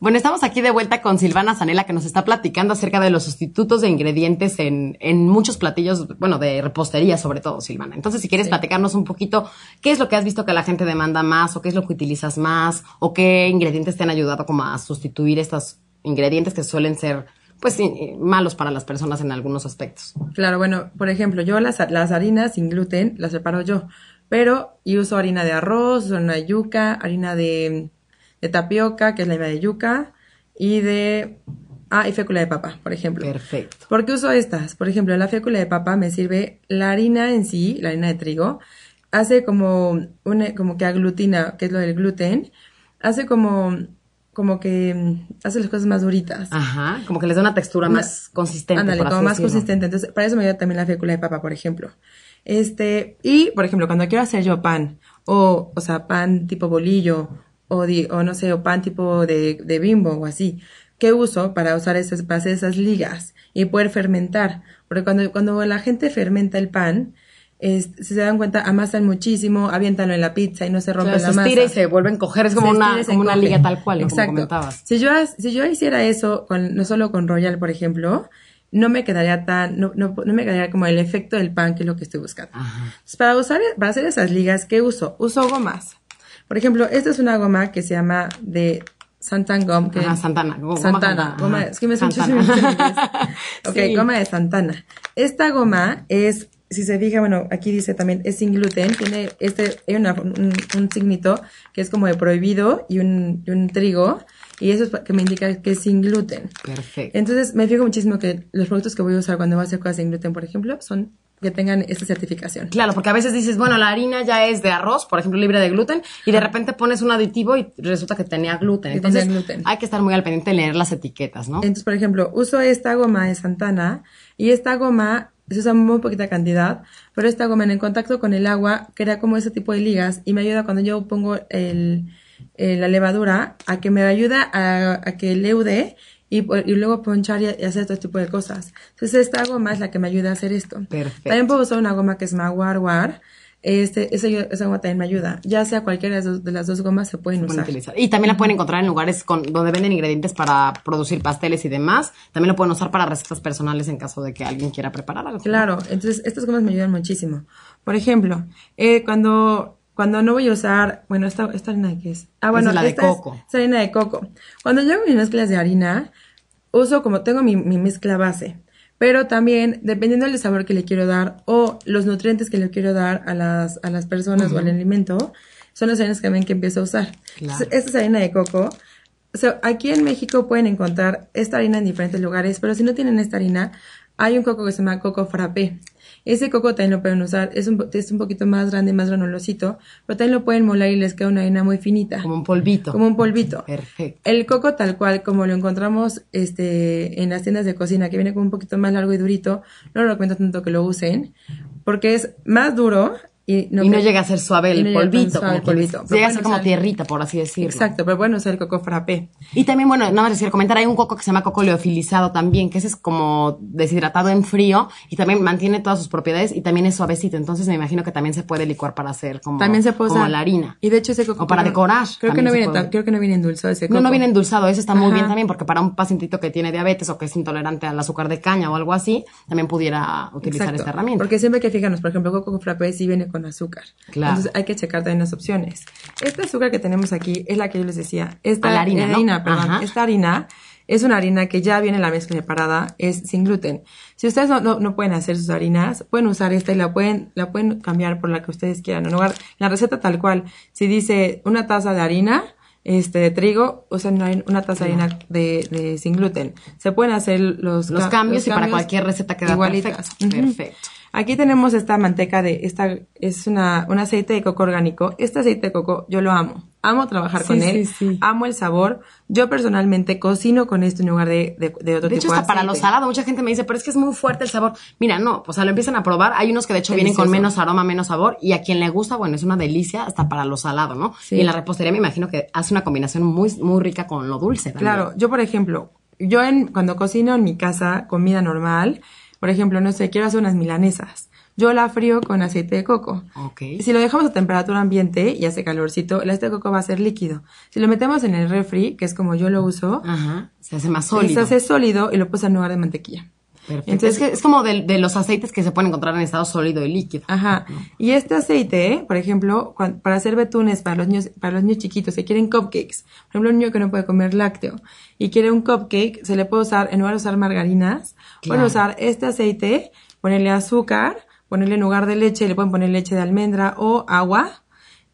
Bueno, estamos aquí de vuelta con Silvana Zanela que nos está platicando acerca de los sustitutos de ingredientes en, muchos platillos, bueno, de repostería sobre todo, Silvana. Entonces, si quieres platicarnos un poquito, ¿qué es lo que has visto que la gente demanda más o qué es lo que utilizas más o qué ingredientes te han ayudado como a sustituir estos ingredientes que suelen ser pues malos para las personas en algunos aspectos. Claro, bueno, por ejemplo, yo las, las harinas sin gluten las preparo yo, pero yo uso harina de arroz, una yuca, harina de de tapioca, que es la idea de yuca, y de... Ah, y fécula de papa, por ejemplo. Perfecto. ¿Por qué uso estas? Por ejemplo, la fécula de papa me sirve la harina en sí, la harina de trigo, hace como, como que aglutina, que es lo del gluten, hace como como que mm, hace las cosas más duritas. Ajá, como que les da una textura más consistente. Ándale, como más consistente. Entonces, para eso me ayuda también la fécula de papa, por ejemplo. Este, y, por ejemplo, cuando quiero hacer yo pan, o, o sea, pan tipo bolillo, o, no sé, o pan tipo de, bimbo o así. ¿Qué uso para usar esas, hacer esas ligas y poder fermentar? Porque cuando, la gente fermenta el pan, si se dan cuenta, amasan muchísimo, aviéntalo en la pizza y no se rompe o sea, la se masa. y se vuelven a coger, es como, una, liga tal cual, Exacto. como comentabas. Si yo, si yo hiciera eso, no solo con Royal, por ejemplo, no me quedaría tan, no, me quedaría como el efecto del pan, que es lo que estoy buscando. Entonces, para usar, para hacer esas ligas, ¿qué uso? Uso gomas. Por ejemplo, esta es una goma que se llama de Santan Gum. Que Santana. Goma, Santana. es que me Santana. ok, goma de Santana. Esta goma es, si se fija, bueno, aquí dice también, es sin gluten. Tiene este, hay un, signito que es como de prohibido y un, un trigo. Y eso es que me indica que es sin gluten. Perfecto. Entonces, me fijo muchísimo que los productos que voy a usar cuando voy a hacer cosas sin gluten, por ejemplo, son que tengan esta certificación. Claro, porque a veces dices, bueno, la harina ya es de arroz, por ejemplo, libre de gluten, y de repente pones un aditivo y resulta que tenía gluten. Entonces, hay que estar muy al pendiente de leer las etiquetas, ¿no? Entonces, por ejemplo, uso esta goma de Santana y esta goma se usa muy poquita cantidad, pero esta goma en contacto con el agua crea como ese tipo de ligas y me ayuda cuando yo pongo el, eh, la levadura a que me ayuda a, a que leude y, luego ponchar y hacer todo tipo de cosas. Entonces esta goma es la que me ayuda a hacer esto. Perfecto. También puedo usar una goma que es Maguar War. Este, esa, esa goma también me ayuda. Ya sea cualquiera de, las dos, gomas se pueden, se pueden usar. Utilizar. Y también la pueden encontrar en lugares con, donde venden ingredientes para producir pasteles y demás. También lo pueden usar para recetas personales en caso de que alguien quiera preparar algo. Claro, entonces estas gomas me ayudan muchísimo. Por ejemplo, eh, cuando cuando no voy a usar, bueno, esta, esta harina de qué es. Ah, bueno, es la de coco. Es, harina de coco. Cuando yo hago mis mezclas de harina, uso como tengo mi, mezcla base. Pero también, dependiendo del sabor que le quiero dar o los nutrientes que le quiero dar a las, a las personas o al alimento, son las harinas ven que empiezo a usar. Claro. esta es harina de coco. O sea, aquí en México pueden encontrar esta harina en diferentes lugares, pero si no tienen esta harina, hay un coco que se llama coco frappé. Ese coco también lo pueden usar, es un, un poquito más grande, más granulosito, pero también lo pueden molar y les queda una harina muy finita. Como un polvito. Como un polvito. Perfecto. El coco tal cual, como lo encontramos este, en las tiendas de cocina, que viene como un poquito más largo y durito, no lo recomiendo tanto que lo usen, porque es más duro y no, llega a ser suave el polvito, como polvito. Llega a ser como tierrita, por así decirlo. Exacto, pero bueno, es el coco frappé. Y también, bueno, nada más decir, comentar, hay un coco que se llama coco leofilizado también, que ese es como deshidratado en frío y también mantiene todas sus propiedades y también es suavecito. Entonces me imagino que también se puede licuar para hacer como, también se puede como la harina. Y de hecho ese coco... O para decorar. Creo que, no viene, endulzado ese coco. No, no viene endulzado. Eso está muy bien también porque para un pacientito que tiene diabetes o que es intolerante al azúcar de caña o algo así, también pudiera utilizar esta herramienta. Porque siempre que fijanos por ejemplo, coco frappé sí viene azúcar. Claro. Entonces hay que checar también las opciones. Esta azúcar que tenemos aquí es la que yo les decía. Esta harina, ¿no? Esta harina es una harina que ya viene la mezcla preparada. es sin gluten. Si ustedes no, no, pueden hacer sus harinas, pueden usar esta y la pueden, la pueden cambiar por la que ustedes quieran. En lugar, la receta tal cual, si dice una taza de harina, este, de trigo, no hay una taza de harina de, sin gluten. Se pueden hacer los, cambios, y para cualquier receta queda Perfecto. perfecto. Aquí tenemos esta manteca de, esta es una, un aceite de coco orgánico. Este aceite de coco yo lo amo. Amo trabajar con él, amo el sabor. Yo personalmente cocino con esto en lugar de, otro tipo de De hecho, hasta para lo salado, mucha gente me dice, pero es que es muy fuerte el sabor. Mira, no, o sea, lo empiezan a probar. Hay unos que de hecho vienen con menos aroma, menos sabor. Y a quien le gusta, bueno, es una delicia hasta para lo salado, ¿no? Y en la repostería me imagino que hace una combinación muy, muy rica con lo dulce. Claro, yo por ejemplo, yo en, cuando cocino en mi casa comida normal, por ejemplo, no sé, quiero hacer unas milanesas. Yo la frío con aceite de coco. Okay. Si lo dejamos a temperatura ambiente y hace calorcito, el aceite de coco va a ser líquido. Si lo metemos en el refri, que es como yo lo uso, Ajá. se hace más sólido. Se hace sólido y lo puse en lugar de mantequilla. Perfecto. Entonces es, como de, los aceites que se pueden encontrar en estado sólido y líquido. Ajá. Y este aceite, por ejemplo, para hacer betunes para los niños, para los niños chiquitos que quieren cupcakes, por ejemplo, un niño que no puede comer lácteo y quiere un cupcake, se le puede usar, en lugar de usar margarinas, puede usar este aceite, ponerle azúcar, ponerle en lugar de leche, le pueden poner leche de almendra o agua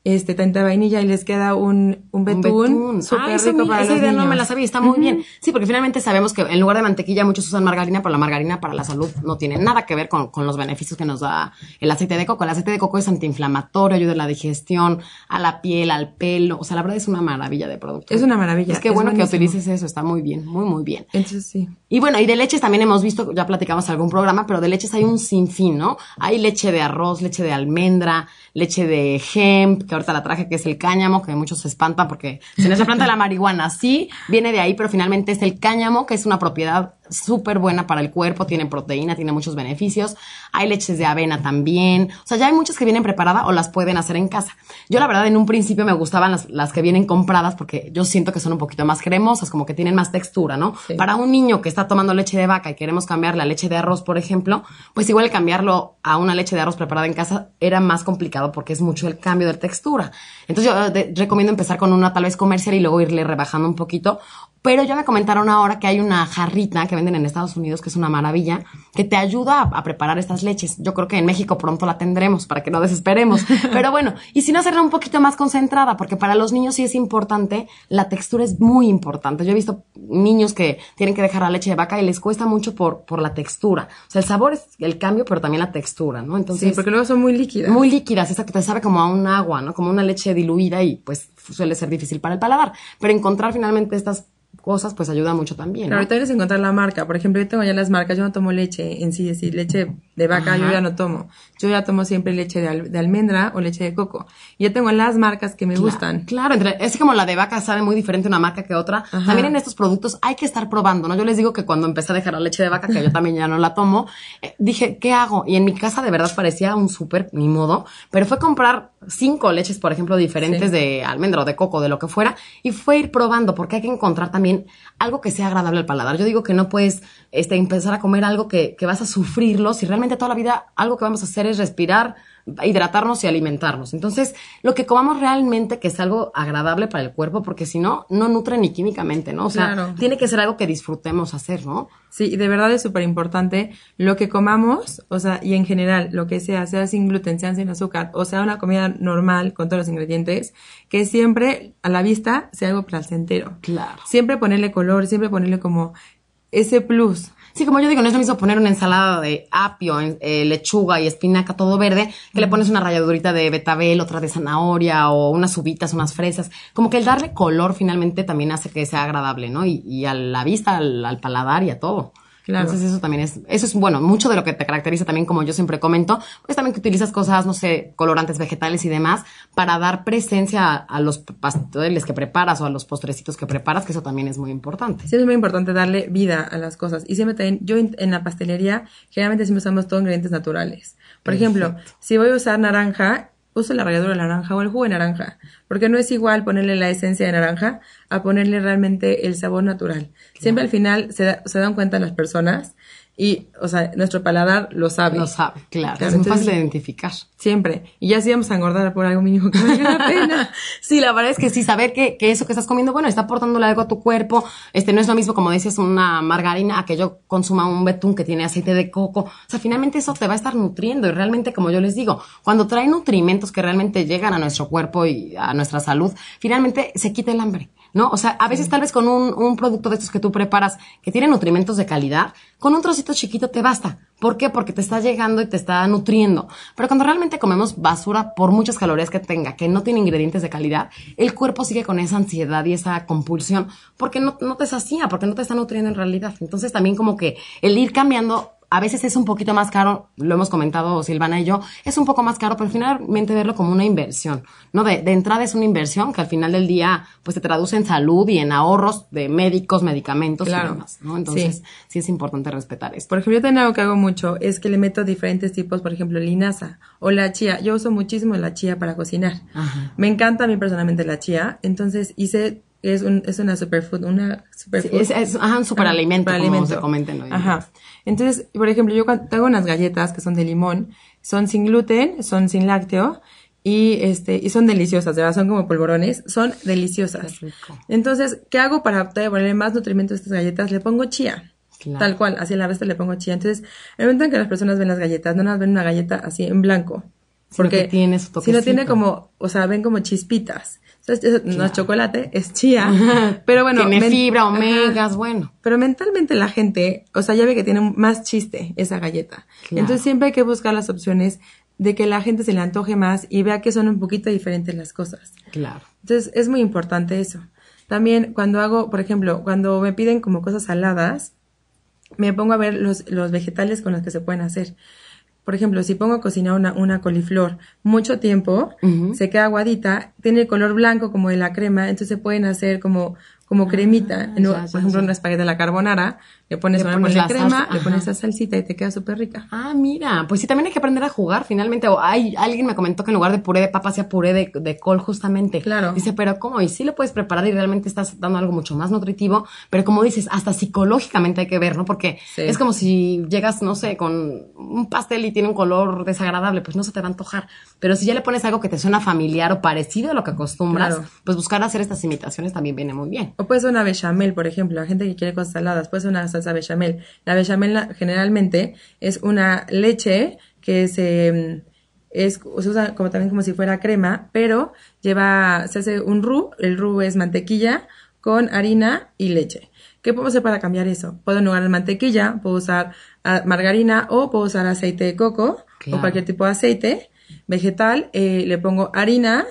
este tanta vainilla y les queda un, un betún, Ah, rico esa idea no me la sabía, está muy bien. Sí, porque finalmente sabemos que en lugar de mantequilla muchos usan margarina, pero la margarina para la salud no tiene nada que ver con, los beneficios que nos da el aceite de coco. El aceite de coco es antiinflamatorio, ayuda a la digestión, a la piel, al pelo. O sea, la verdad es una maravilla de producto. Es una maravilla. Es que bueno que utilices eso, está muy bien, muy, muy bien. Entonces sí. Y bueno, y de leches también hemos visto, ya platicamos algún programa, pero de leches hay un sinfín, ¿no? Hay leche de arroz, leche de almendra, leche de hemp, que ahorita la traje, que es el cáñamo, que muchos se espantan porque se les planta la marihuana. Sí, viene de ahí, pero finalmente es el cáñamo, que es una propiedad súper buena para el cuerpo, tiene proteína, tiene muchos beneficios. Hay leches de avena también. O sea, ya hay muchas que vienen preparadas o las pueden hacer en casa. Yo la verdad en un principio me gustaban las, que vienen compradas porque yo siento que son un poquito más cremosas, como que tienen más textura, ¿no? Para un niño que está tomando leche de vaca y queremos cambiar la leche de arroz, por ejemplo, pues igual cambiarlo a una leche de arroz preparada en casa era más complicado porque es mucho el cambio de textura. Entonces yo eh, recomiendo empezar con una tal vez comercial y luego irle rebajando un poquito pero ya me comentaron ahora que hay una jarrita que venden en Estados Unidos, que es una maravilla, que te ayuda a, preparar estas leches. Yo creo que en México pronto la tendremos para que no desesperemos. Pero bueno, y si no hacerla un poquito más concentrada, porque para los niños sí es importante, la textura es muy importante. Yo he visto niños que tienen que dejar la leche de vaca y les cuesta mucho por, por la textura. O sea, el sabor es el cambio, pero también la textura, ¿no? Entonces, sí, porque luego son muy líquidas. Muy líquidas, esa que te sabe como a un agua, ¿no? Como una leche diluida y pues suele ser difícil para el paladar. Pero encontrar finalmente estas cosas, pues ayuda mucho también. Claro, ahorita encontrar la marca. Por ejemplo, yo tengo ya las marcas, yo no tomo leche en sí, es decir, leche de vaca yo ya no tomo. Yo ya tomo siempre leche de, almendra o leche de coco. yo tengo las marcas que me gustan. Claro, entre, es como la de vaca sabe muy diferente una marca que otra. También en estos productos hay que estar probando, ¿no? Yo les digo que cuando empecé a dejar la leche de vaca, que yo también ya no la tomo, eh, dije, ¿qué hago? Y en mi casa de verdad parecía un súper, mi modo, pero fue comprar cinco leches, por ejemplo, diferentes de almendra o de coco, de lo que fuera, y fue ir probando, porque hay que encontrar también algo que sea agradable al paladar. Yo digo que no puedes este, empezar a comer algo que, que vas a sufrirlo si realmente toda la vida algo que vamos a hacer es respirar, hidratarnos y alimentarnos. Entonces, lo que comamos realmente que es algo agradable para el cuerpo, porque si no, no nutre ni químicamente, ¿no? O sea, tiene que ser algo que disfrutemos hacer, ¿no? Sí, de verdad es súper importante lo que comamos, o sea, y en general, lo que sea, sea sin gluten, sea sin azúcar, o sea, una comida normal con todos los ingredientes, que siempre a la vista sea algo placentero. Claro. Siempre ponerle color, siempre ponerle como ese plus Sí, como yo digo, no es lo mismo poner una ensalada de apio, eh, lechuga y espinaca, todo verde, que le pones una ralladurita de betabel, otra de zanahoria o unas uvitas, unas fresas. Como que el darle color finalmente también hace que sea agradable, ¿no? Y, y a la vista, al paladar y a todo eso también es, eso es bueno, mucho de lo que te caracteriza también, como yo siempre comento, es pues también que utilizas cosas, no sé, colorantes vegetales y demás para dar presencia a, los pasteles que preparas o a los postrecitos que preparas, que eso también es muy importante. Sí, es muy importante darle vida a las cosas. Y siempre también, yo en, la pastelería generalmente siempre usamos todos ingredientes naturales. Por ejemplo, si voy a usar naranja, usa la ralladura de naranja o el jugo de naranja, porque no es igual ponerle la esencia de naranja a ponerle realmente el sabor natural. Siempre al final se, se dan cuenta las personas y, o sea, nuestro paladar lo sabe. Lo sabe, claro. es muy fácil de identificar. Siempre. Y ya si vamos a engordar por algo mínimo que valga la pena. sí, la verdad es que sí, saber que, que, eso que estás comiendo, bueno, está aportándole algo a tu cuerpo. Este no es lo mismo, como decías, una margarina a que yo consuma un betún que tiene aceite de coco. O sea, finalmente eso te va a estar nutriendo. Y realmente, como yo les digo, cuando trae nutrimentos que realmente llegan a nuestro cuerpo y a nuestra salud, finalmente se quita el hambre. ¿no? O sea, a veces tal vez con un, producto de estos que tú preparas que tiene nutrimentos de calidad, con un trocito chiquito te basta. ¿Por qué? Porque te está llegando y te está nutriendo. Pero cuando realmente comemos basura por muchas calorías que tenga, que no tiene ingredientes de calidad, el cuerpo sigue con esa ansiedad y esa compulsión porque no, no te sacia, porque no te está nutriendo en realidad. Entonces también como que el ir cambiando a veces es un poquito más caro, lo hemos comentado Silvana y yo, es un poco más caro, pero finalmente verlo como una inversión, ¿no? De, entrada es una inversión que al final del día pues se traduce en salud y en ahorros de médicos, medicamentos y demás, ¿no? Entonces sí. es importante respetar eso. Por ejemplo, yo tengo algo que hago mucho, es que le meto diferentes tipos, por ejemplo, linaza o la chía. Yo uso muchísimo la chía para cocinar. Me encanta a mí personalmente la chía, entonces hice es, un, es una superfood, una superfood. es, ajá, un superalimento, como Entonces, por ejemplo, yo cuando hago unas galletas que son de limón, son sin gluten, son sin lácteo y este y son deliciosas, verdad, son como polvorones, son deliciosas. Entonces, ¿qué hago para ponerle más nutrimiento a estas galletas? Le pongo chía. Tal cual, así a la vez le pongo chía. Entonces, el momento que las personas ven las galletas, no las ven una galleta así en blanco. Porque tiene su Si no tiene como, o sea, ven como chispitas no es chocolate, es chía. pero bueno. Tiene fibra, omegas, bueno. Pero mentalmente la gente, o sea, ya ve que tiene más chiste esa galleta. Entonces siempre hay que buscar las opciones de que la gente se le antoje más y vea que son un poquito diferentes las cosas. Claro. Entonces es muy importante eso. También cuando hago, por ejemplo, cuando me piden como cosas saladas, me pongo a ver los, los vegetales con los que se pueden hacer por ejemplo, si pongo a cocinar una, una coliflor mucho tiempo, se queda aguadita, tiene el color blanco como de la crema, entonces pueden hacer como como ah, cremita, por ejemplo, una espagueta de la carbonara, le pones una la crema, le pones la salsita y te queda súper rica. Ah, mira, pues sí, también hay que aprender a jugar finalmente. O hay, alguien me comentó que en lugar de puré de papa sea puré de, col justamente. Claro. Dice, pero ¿cómo? Y sí lo puedes preparar y realmente estás dando algo mucho más nutritivo, pero como dices, hasta psicológicamente hay que ver, ¿no? Porque es como si llegas, no sé, con un pastel y tiene un color desagradable, pues no se te va a antojar. Pero si ya le pones algo que te suena familiar o parecido a lo que acostumbras, pues buscar hacer estas imitaciones también viene muy bien. O puede ser una bechamel, por ejemplo, la gente que quiere cosas saladas, puede ser una salsa bechamel. La bechamel generalmente es una leche que mm, se, usa como, también como si fuera crema, pero lleva, se hace un roux, el roux es mantequilla con harina y leche. ¿Qué puedo hacer para cambiar eso? Puedo en lugar de mantequilla, puedo usar ah, margarina o puedo usar aceite de coco o cualquier tipo de aceite vegetal. Eh, le pongo harina,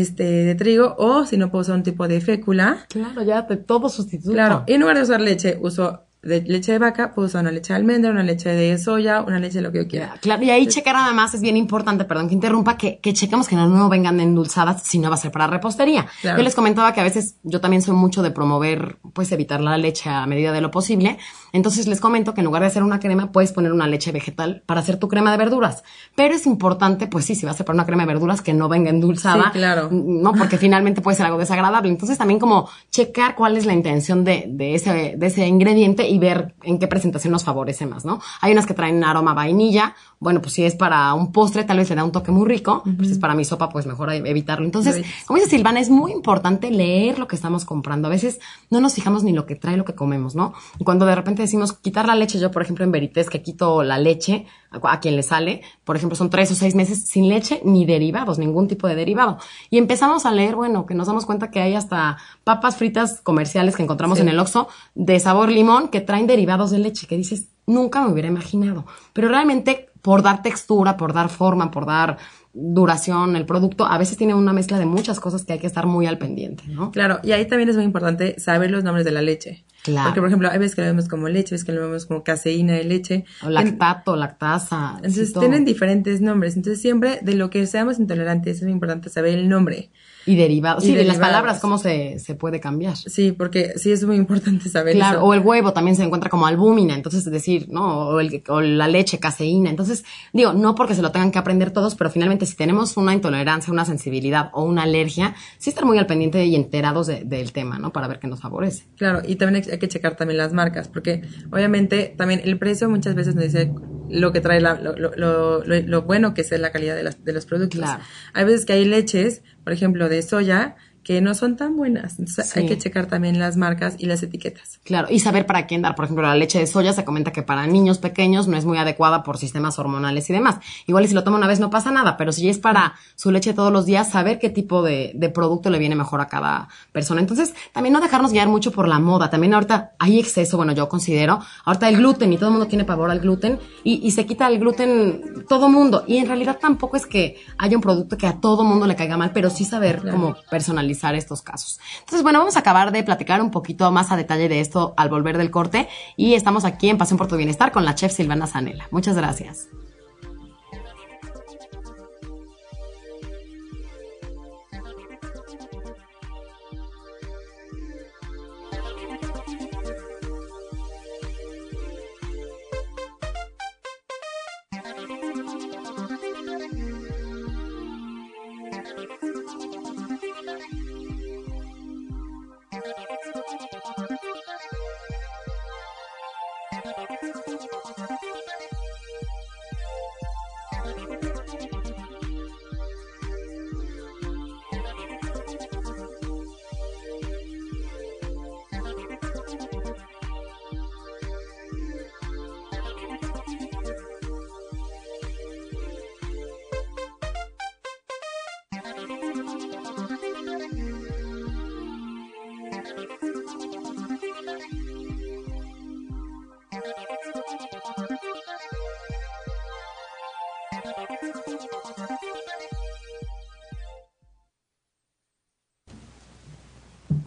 este, de trigo o si no puedo usar un tipo de fécula. Claro, ya te, todo sustituto. Claro, y en lugar de usar leche uso de leche de vaca, pues una leche de almendra, una leche de soya, una leche de lo que yo quiera. Claro, y ahí checar checar además es bien importante, perdón que interrumpa, que, chequemos que no, vengan endulzadas si no va a ser para repostería. Yo les comentaba que a veces yo también soy mucho de promover, pues evitar la leche a medida de lo posible. Entonces les comento que en lugar de hacer una crema, puedes poner una leche vegetal para hacer tu crema de verduras. Pero es importante, pues sí, si vas a preparar una crema de verduras, que no venga endulzada. claro. Mm, no, porque finalmente puede ser algo desagradable. Entonces también como checar cuál es la intención de, ese, de ese ingrediente y ver en qué presentación nos favorece más, ¿no? Hay unas que traen aroma vainilla, bueno, pues si es para un postre tal vez le da un toque muy rico, pero pues si es para mi sopa, pues mejor evitarlo. Entonces, como dice Silvana, es muy importante leer lo que estamos comprando. A veces no nos fijamos ni lo que trae lo que comemos, ¿no? Y cuando de repente decimos quitar la leche, yo por ejemplo en Verites, que quito la leche a, quien le sale, por ejemplo, son tres o seis meses sin leche ni derivados, ningún tipo de derivado. Y empezamos a leer, bueno, que nos damos cuenta que hay hasta papas fritas comerciales que encontramos en el Oxxo de sabor limón que traen derivados de leche que dices, nunca me hubiera imaginado. Pero realmente, por dar textura, por dar forma, por dar duración, el producto, a veces tiene una mezcla de muchas cosas que hay que estar muy al pendiente, ¿no? Claro, y ahí también es muy importante saber los nombres de la leche. Claro. Porque, por ejemplo, hay veces que lo vemos como leche, hay que lo vemos como caseína de leche. O lactato, lactasa. Entonces, tienen diferentes nombres. Entonces, siempre de lo que seamos intolerantes es muy importante saber el nombre. Y derivados. Sí, de las palabras, cómo se, puede cambiar. Sí, porque sí es muy importante saber. Claro, o el huevo también se encuentra como albúmina, entonces es decir, ¿no? O, el, o la leche, caseína. Entonces, digo, no porque se lo tengan que aprender todos, pero finalmente si tenemos una intolerancia, una sensibilidad o una alergia, sí estar muy al pendiente y enterados del tema, ¿no? Para ver qué nos favorece. Claro, y también hay que checar también las marcas, porque obviamente también el precio muchas veces nos dice lo que trae lo, lo, lo, bueno que es la calidad de, las, de los productos. Claro. Hay veces que hay leches por ejemplo, de soya, que no son tan buenas. Entonces hay que checar también las marcas y las etiquetas. Claro, y saber para quién dar. Por ejemplo, la leche de soya se comenta que para niños pequeños no es muy adecuada por sistemas hormonales y demás. Igual si lo toma una vez no pasa nada, pero si es para su leche todos los días, saber qué tipo de, producto le viene mejor a cada persona. Entonces, también no dejarnos guiar mucho por la moda. También ahorita hay exceso, bueno, yo considero. Ahorita el gluten y todo el mundo tiene pavor al gluten y, se quita el gluten todo mundo. Y en realidad tampoco es que haya un producto que a todo mundo le caiga mal, pero sí saber cómo personalizar estos casos. Entonces, bueno, vamos a acabar de platicar un poquito más a detalle de esto al volver del corte y estamos aquí en Pasión por tu Bienestar con la chef Silvana Zanella. Muchas gracias.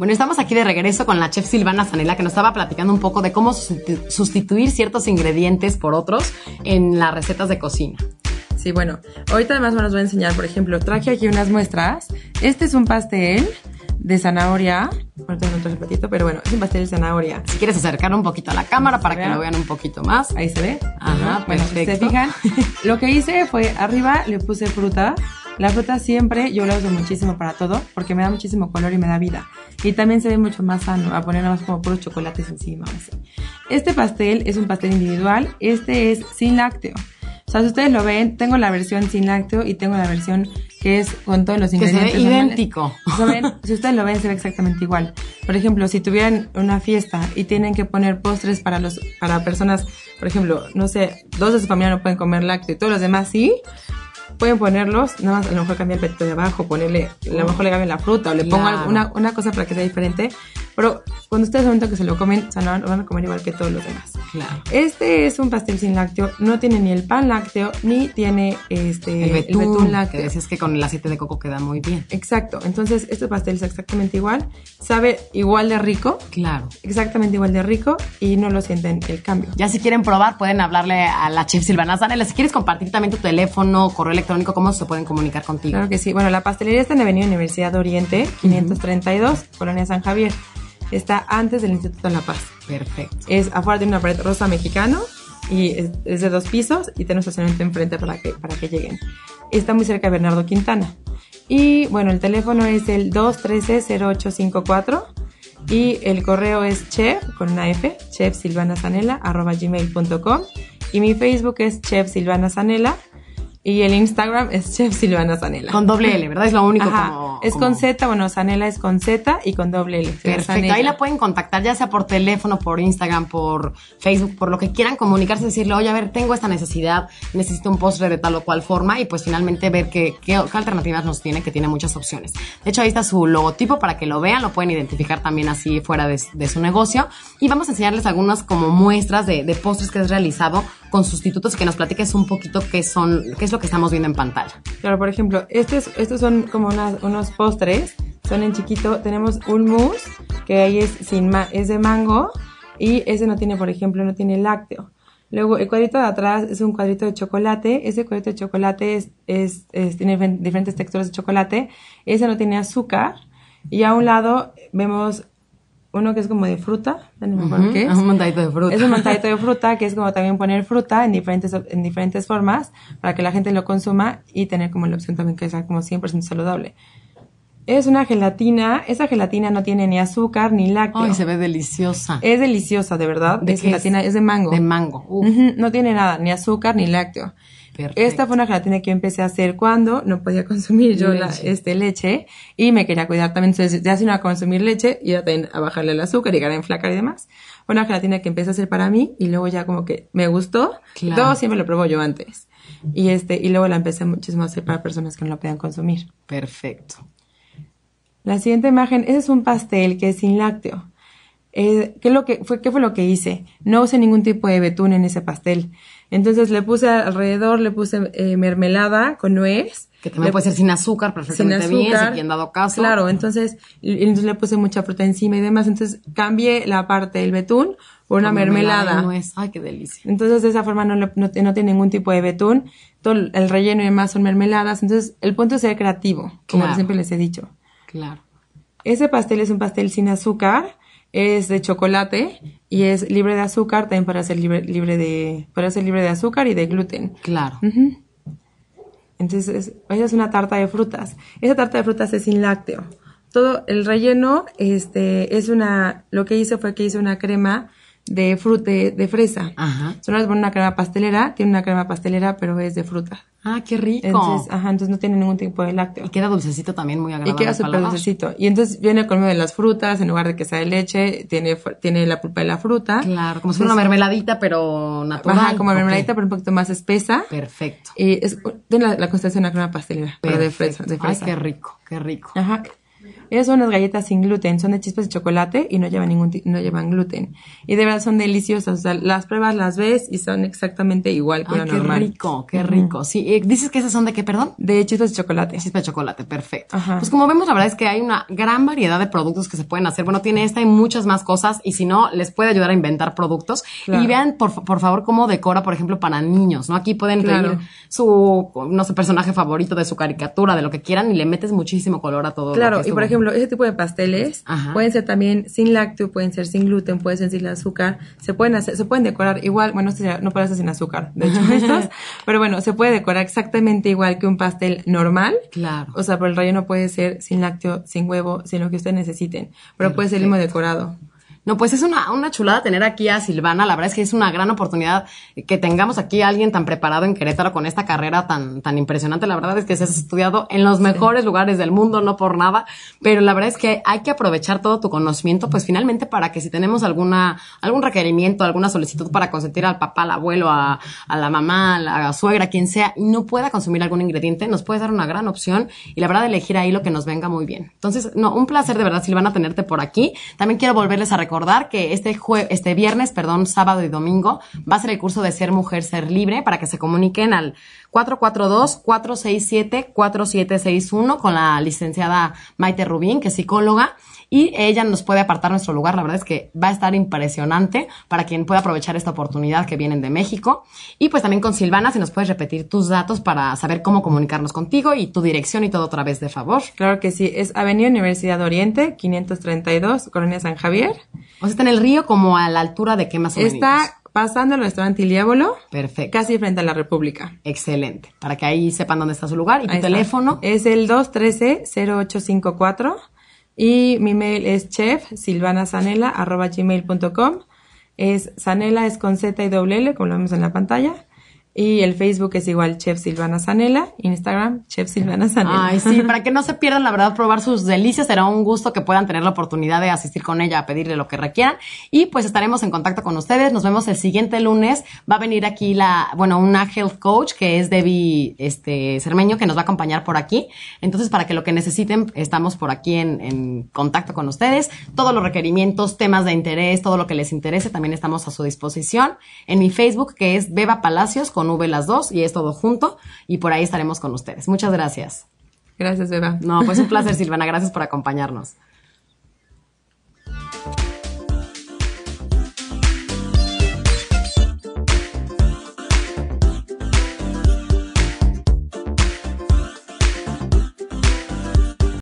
Bueno, estamos aquí de regreso con la chef Silvana Zanela que nos estaba platicando un poco de cómo sustituir ciertos ingredientes por otros en las recetas de cocina. Sí, bueno, ahorita además me los voy a enseñar, por ejemplo, traje aquí unas muestras. Este es un pastel de zanahoria. Bueno, tengo otro zapatito, pero bueno, es un pastel de zanahoria. Si quieres acercar un poquito a la cámara para que lo vean un poquito más. Ahí se ve. Ajá, perfecto. se fijan, lo que hice fue arriba le puse fruta. La fruta siempre yo la uso muchísimo para todo porque me da muchísimo color y me da vida y también se ve mucho más sano, a poner nada más como puros chocolates encima. Este pastel es un pastel individual, este es sin lácteo. O sea, si ustedes lo ven, tengo la versión sin lácteo y tengo la versión que es con todos los ingredientes. idéntico. si ustedes lo ven, se ve exactamente igual. Por ejemplo, si tuvieran una fiesta y tienen que poner postres para los para personas, por ejemplo, no sé, dos de su familia no pueden comer lácteo y todos los demás sí, pueden ponerlos, nada más a lo mejor cambiar el petito de abajo, ponerle, a lo mejor le cambian la fruta o le pongo una, cosa para que sea diferente. Pero cuando ustedes momento que se lo comen, o sea, van a comer igual que todos los demás. Claro. Este es un pastel sin lácteo, no tiene ni el pan lácteo, ni tiene este, el, betún, lácteo. Que decías que con el aceite de coco queda muy bien. Exacto, entonces este pastel es exactamente igual, sabe igual de rico. Claro. Exactamente igual de rico y no lo sienten el cambio. Ya si quieren probar, pueden hablarle a la chef Silvana Zanella. Si quieres compartir también tu teléfono, correo electrónico, ¿cómo se pueden comunicar contigo? Claro que sí. Bueno, la pastelería está en Avenida Universidad de Oriente, 532, Colonia San Javier. Está antes del Instituto en La Paz. Perfecto. Es afuera de una pared rosa mexicano y es, de dos pisos y tenemos estacionamiento enfrente para que, para que lleguen. Está muy cerca de Bernardo Quintana. Y bueno, el teléfono es el 213-0854 y el correo es chef con una F, chefsilvanazanela.com. arroba gmail.com y mi Facebook es chef y el Instagram es Chef Silvana Sanela. Con doble L, ¿verdad? Es lo único como... Es con Z, bueno, Sanela es con Z y con doble L. Perfecto, ahí la pueden contactar ya sea por teléfono, por Instagram, por Facebook, por lo que quieran comunicarse, decirle, oye, a ver, tengo esta necesidad, necesito un postre de tal o cual forma y pues finalmente ver qué, alternativas nos tiene, que tiene muchas opciones. De hecho, ahí está su logotipo para que lo vean, lo pueden identificar también así fuera de, su negocio y vamos a enseñarles algunas como muestras de, postres que has realizado con sustitutos que nos platiques un poquito qué son, qué es lo que estamos viendo en pantalla. Claro, por ejemplo, estos, estos son como unos postres, son en chiquito, tenemos un mousse que ahí es, sin es de mango y ese no tiene, por ejemplo, no tiene lácteo. Luego el cuadrito de atrás es un cuadrito de chocolate. Ese cuadrito de chocolate tiene diferentes texturas de chocolate. Ese no tiene azúcar. Y a un lado vemos uno que es como de fruta, es. un montadito de fruta. Es un montadito de fruta, que es como también poner fruta en diferentes, en diferentes formas para que la gente lo consuma y tener como la opción también que sea como 100% saludable. Es una gelatina, esa gelatina no tiene ni azúcar ni lácteo. Ay, se ve deliciosa. Es deliciosa, de verdad. es gelatina, es? de mango. De mango. no tiene nada, ni azúcar ni lácteo. Esta fue una gelatina que yo empecé a hacer cuando no podía consumir yo leche. este, leche y me quería cuidar también. Entonces, ya no a consumir leche, y también a bajarle el azúcar, y en flaca y demás. Fue una gelatina que empecé a hacer para mí y luego ya como que me gustó. Todo siempre lo probó yo antes. Y, este, y luego la empecé muchísimo a hacer para personas que no la puedan consumir. Perfecto. La siguiente imagen, ese es un pastel que es sin lácteo. Eh, lo fue, ¿Qué fue lo que hice? No usé ningún tipo de betún en ese pastel. Entonces le puse alrededor, le puse eh, mermelada con nuez. Que también puede ser sin azúcar, perfectamente sin azúcar, bien, si dado caso. Claro, entonces, entonces le puse mucha fruta encima y demás. Entonces cambié la parte del betún por una mermelada. No nuez. ay, qué delicia. Entonces, de esa forma no, no, tiene ningún tipo de betún. Todo el relleno y demás son mermeladas. Entonces, el punto es ser creativo, como siempre les he dicho. Claro. Ese pastel es un pastel sin azúcar es de chocolate y es libre de azúcar también para ser libre, libre de para ser libre de azúcar y de gluten. Claro. Entonces, esa es una tarta de frutas. Esa tarta de frutas es sin lácteo. Todo el relleno este es una lo que hice fue que hice una crema de fruta, de, fresa. Ajá. Solo les ponen una crema pastelera, tiene una crema pastelera, pero es de fruta. Ah, qué rico. Entonces, ajá, entonces no tiene ningún tipo de lácteo. Y queda dulcecito también, muy agradable. Y queda súper dulcecito. Y entonces viene con medio de las frutas, en lugar de que sea de leche, tiene, tiene la pulpa de la fruta. Claro, como si fuera una mermeladita, pero natural. Ajá, como mermeladita, pero un poquito más espesa. Perfecto. Y eh, es, tiene la, de una crema pastelera, pero de fresa, de fresa. Ay, qué rico, qué rico. Ajá es son unas galletas sin gluten, son de chispas de chocolate y no llevan ningún no llevan gluten. Y de verdad son deliciosas, o sea, las pruebas las ves y son exactamente igual que Ay, qué rico, qué rico. Sí, eh, dices que esas son de qué, perdón? De chispas de chocolate. Chispas de chocolate, perfecto. Pues como vemos, la verdad es que hay una gran variedad de productos que se pueden hacer. Bueno, tiene esta y muchas más cosas y si no les puede ayudar a inventar productos. Y vean por, favor cómo decora, por ejemplo, para niños, ¿no? Aquí pueden tener su no sé, personaje favorito de su caricatura, de lo que quieran y le metes muchísimo color a todo. Claro, y por ejemplo ese tipo de pasteles pueden ser también sin lácteo, pueden ser sin gluten, pueden ser sin azúcar, se pueden hacer, se pueden decorar igual, bueno, no puede hacer sin azúcar, de hecho, estos, pero bueno, se puede decorar exactamente igual que un pastel normal. Claro. O sea, por el no puede ser sin lácteo, sin huevo, sin lo que ustedes necesiten, pero puede ser limo decorado. No, pues es una, una chulada tener aquí a Silvana. La verdad es que es una gran oportunidad que tengamos aquí a alguien tan preparado en Querétaro con esta carrera tan, tan impresionante. La verdad es que se has estudiado en los mejores lugares del mundo, no por nada. Pero la verdad es que hay que aprovechar todo tu conocimiento, pues finalmente para que si tenemos alguna, algún requerimiento, alguna solicitud para consentir al papá, al abuelo, a, la mamá, a la suegra, quien sea, no pueda consumir algún ingrediente, nos puede dar una gran opción y la verdad elegir ahí lo que nos venga muy bien. Entonces, no, un placer de verdad, Silvana, tenerte por aquí. También quiero volverles a recordar recordar que este, este viernes, perdón, sábado y domingo va a ser el curso de Ser Mujer, Ser Libre para que se comuniquen al 442-467-4761 con la licenciada Maite Rubín, que es psicóloga, y ella nos puede apartar nuestro lugar. La verdad es que va a estar impresionante para quien pueda aprovechar esta oportunidad que vienen de México. Y pues también con Silvana, si nos puedes repetir tus datos para saber cómo comunicarnos contigo y tu dirección y todo otra vez, de favor. Claro que sí, es Avenida Universidad Oriente, 532, Colonia San Javier. O sea, está en el río como a la altura de qué más o menos. Está pasando el restaurante Iliábolo. Perfecto. Casi frente a la República. Excelente. Para que ahí sepan dónde está su lugar. ¿Y tu teléfono? Es el 213-0854. Y mi mail es chef gmail.com. Es Sanela, es con Z y doble L, como lo vemos en la pantalla. Y el Facebook es igual Chef Silvana Sanela, Instagram Chef Silvana Sanela. Ay, sí, para que no se pierdan, la verdad, probar sus delicias. Será un gusto que puedan tener la oportunidad de asistir con ella a pedirle lo que requieran. Y pues estaremos en contacto con ustedes. Nos vemos el siguiente lunes. Va a venir aquí la, bueno, una health coach que es Debbie este, Cermeño, que nos va a acompañar por aquí. Entonces, para que lo que necesiten, estamos por aquí en, en contacto con ustedes. Todos los requerimientos, temas de interés, todo lo que les interese, también estamos a su disposición. En mi Facebook, que es Beba Palacios con nube las dos y es todo junto y por ahí estaremos con ustedes. Muchas gracias. Gracias, Eva. No, pues un placer, Silvana. Gracias por acompañarnos.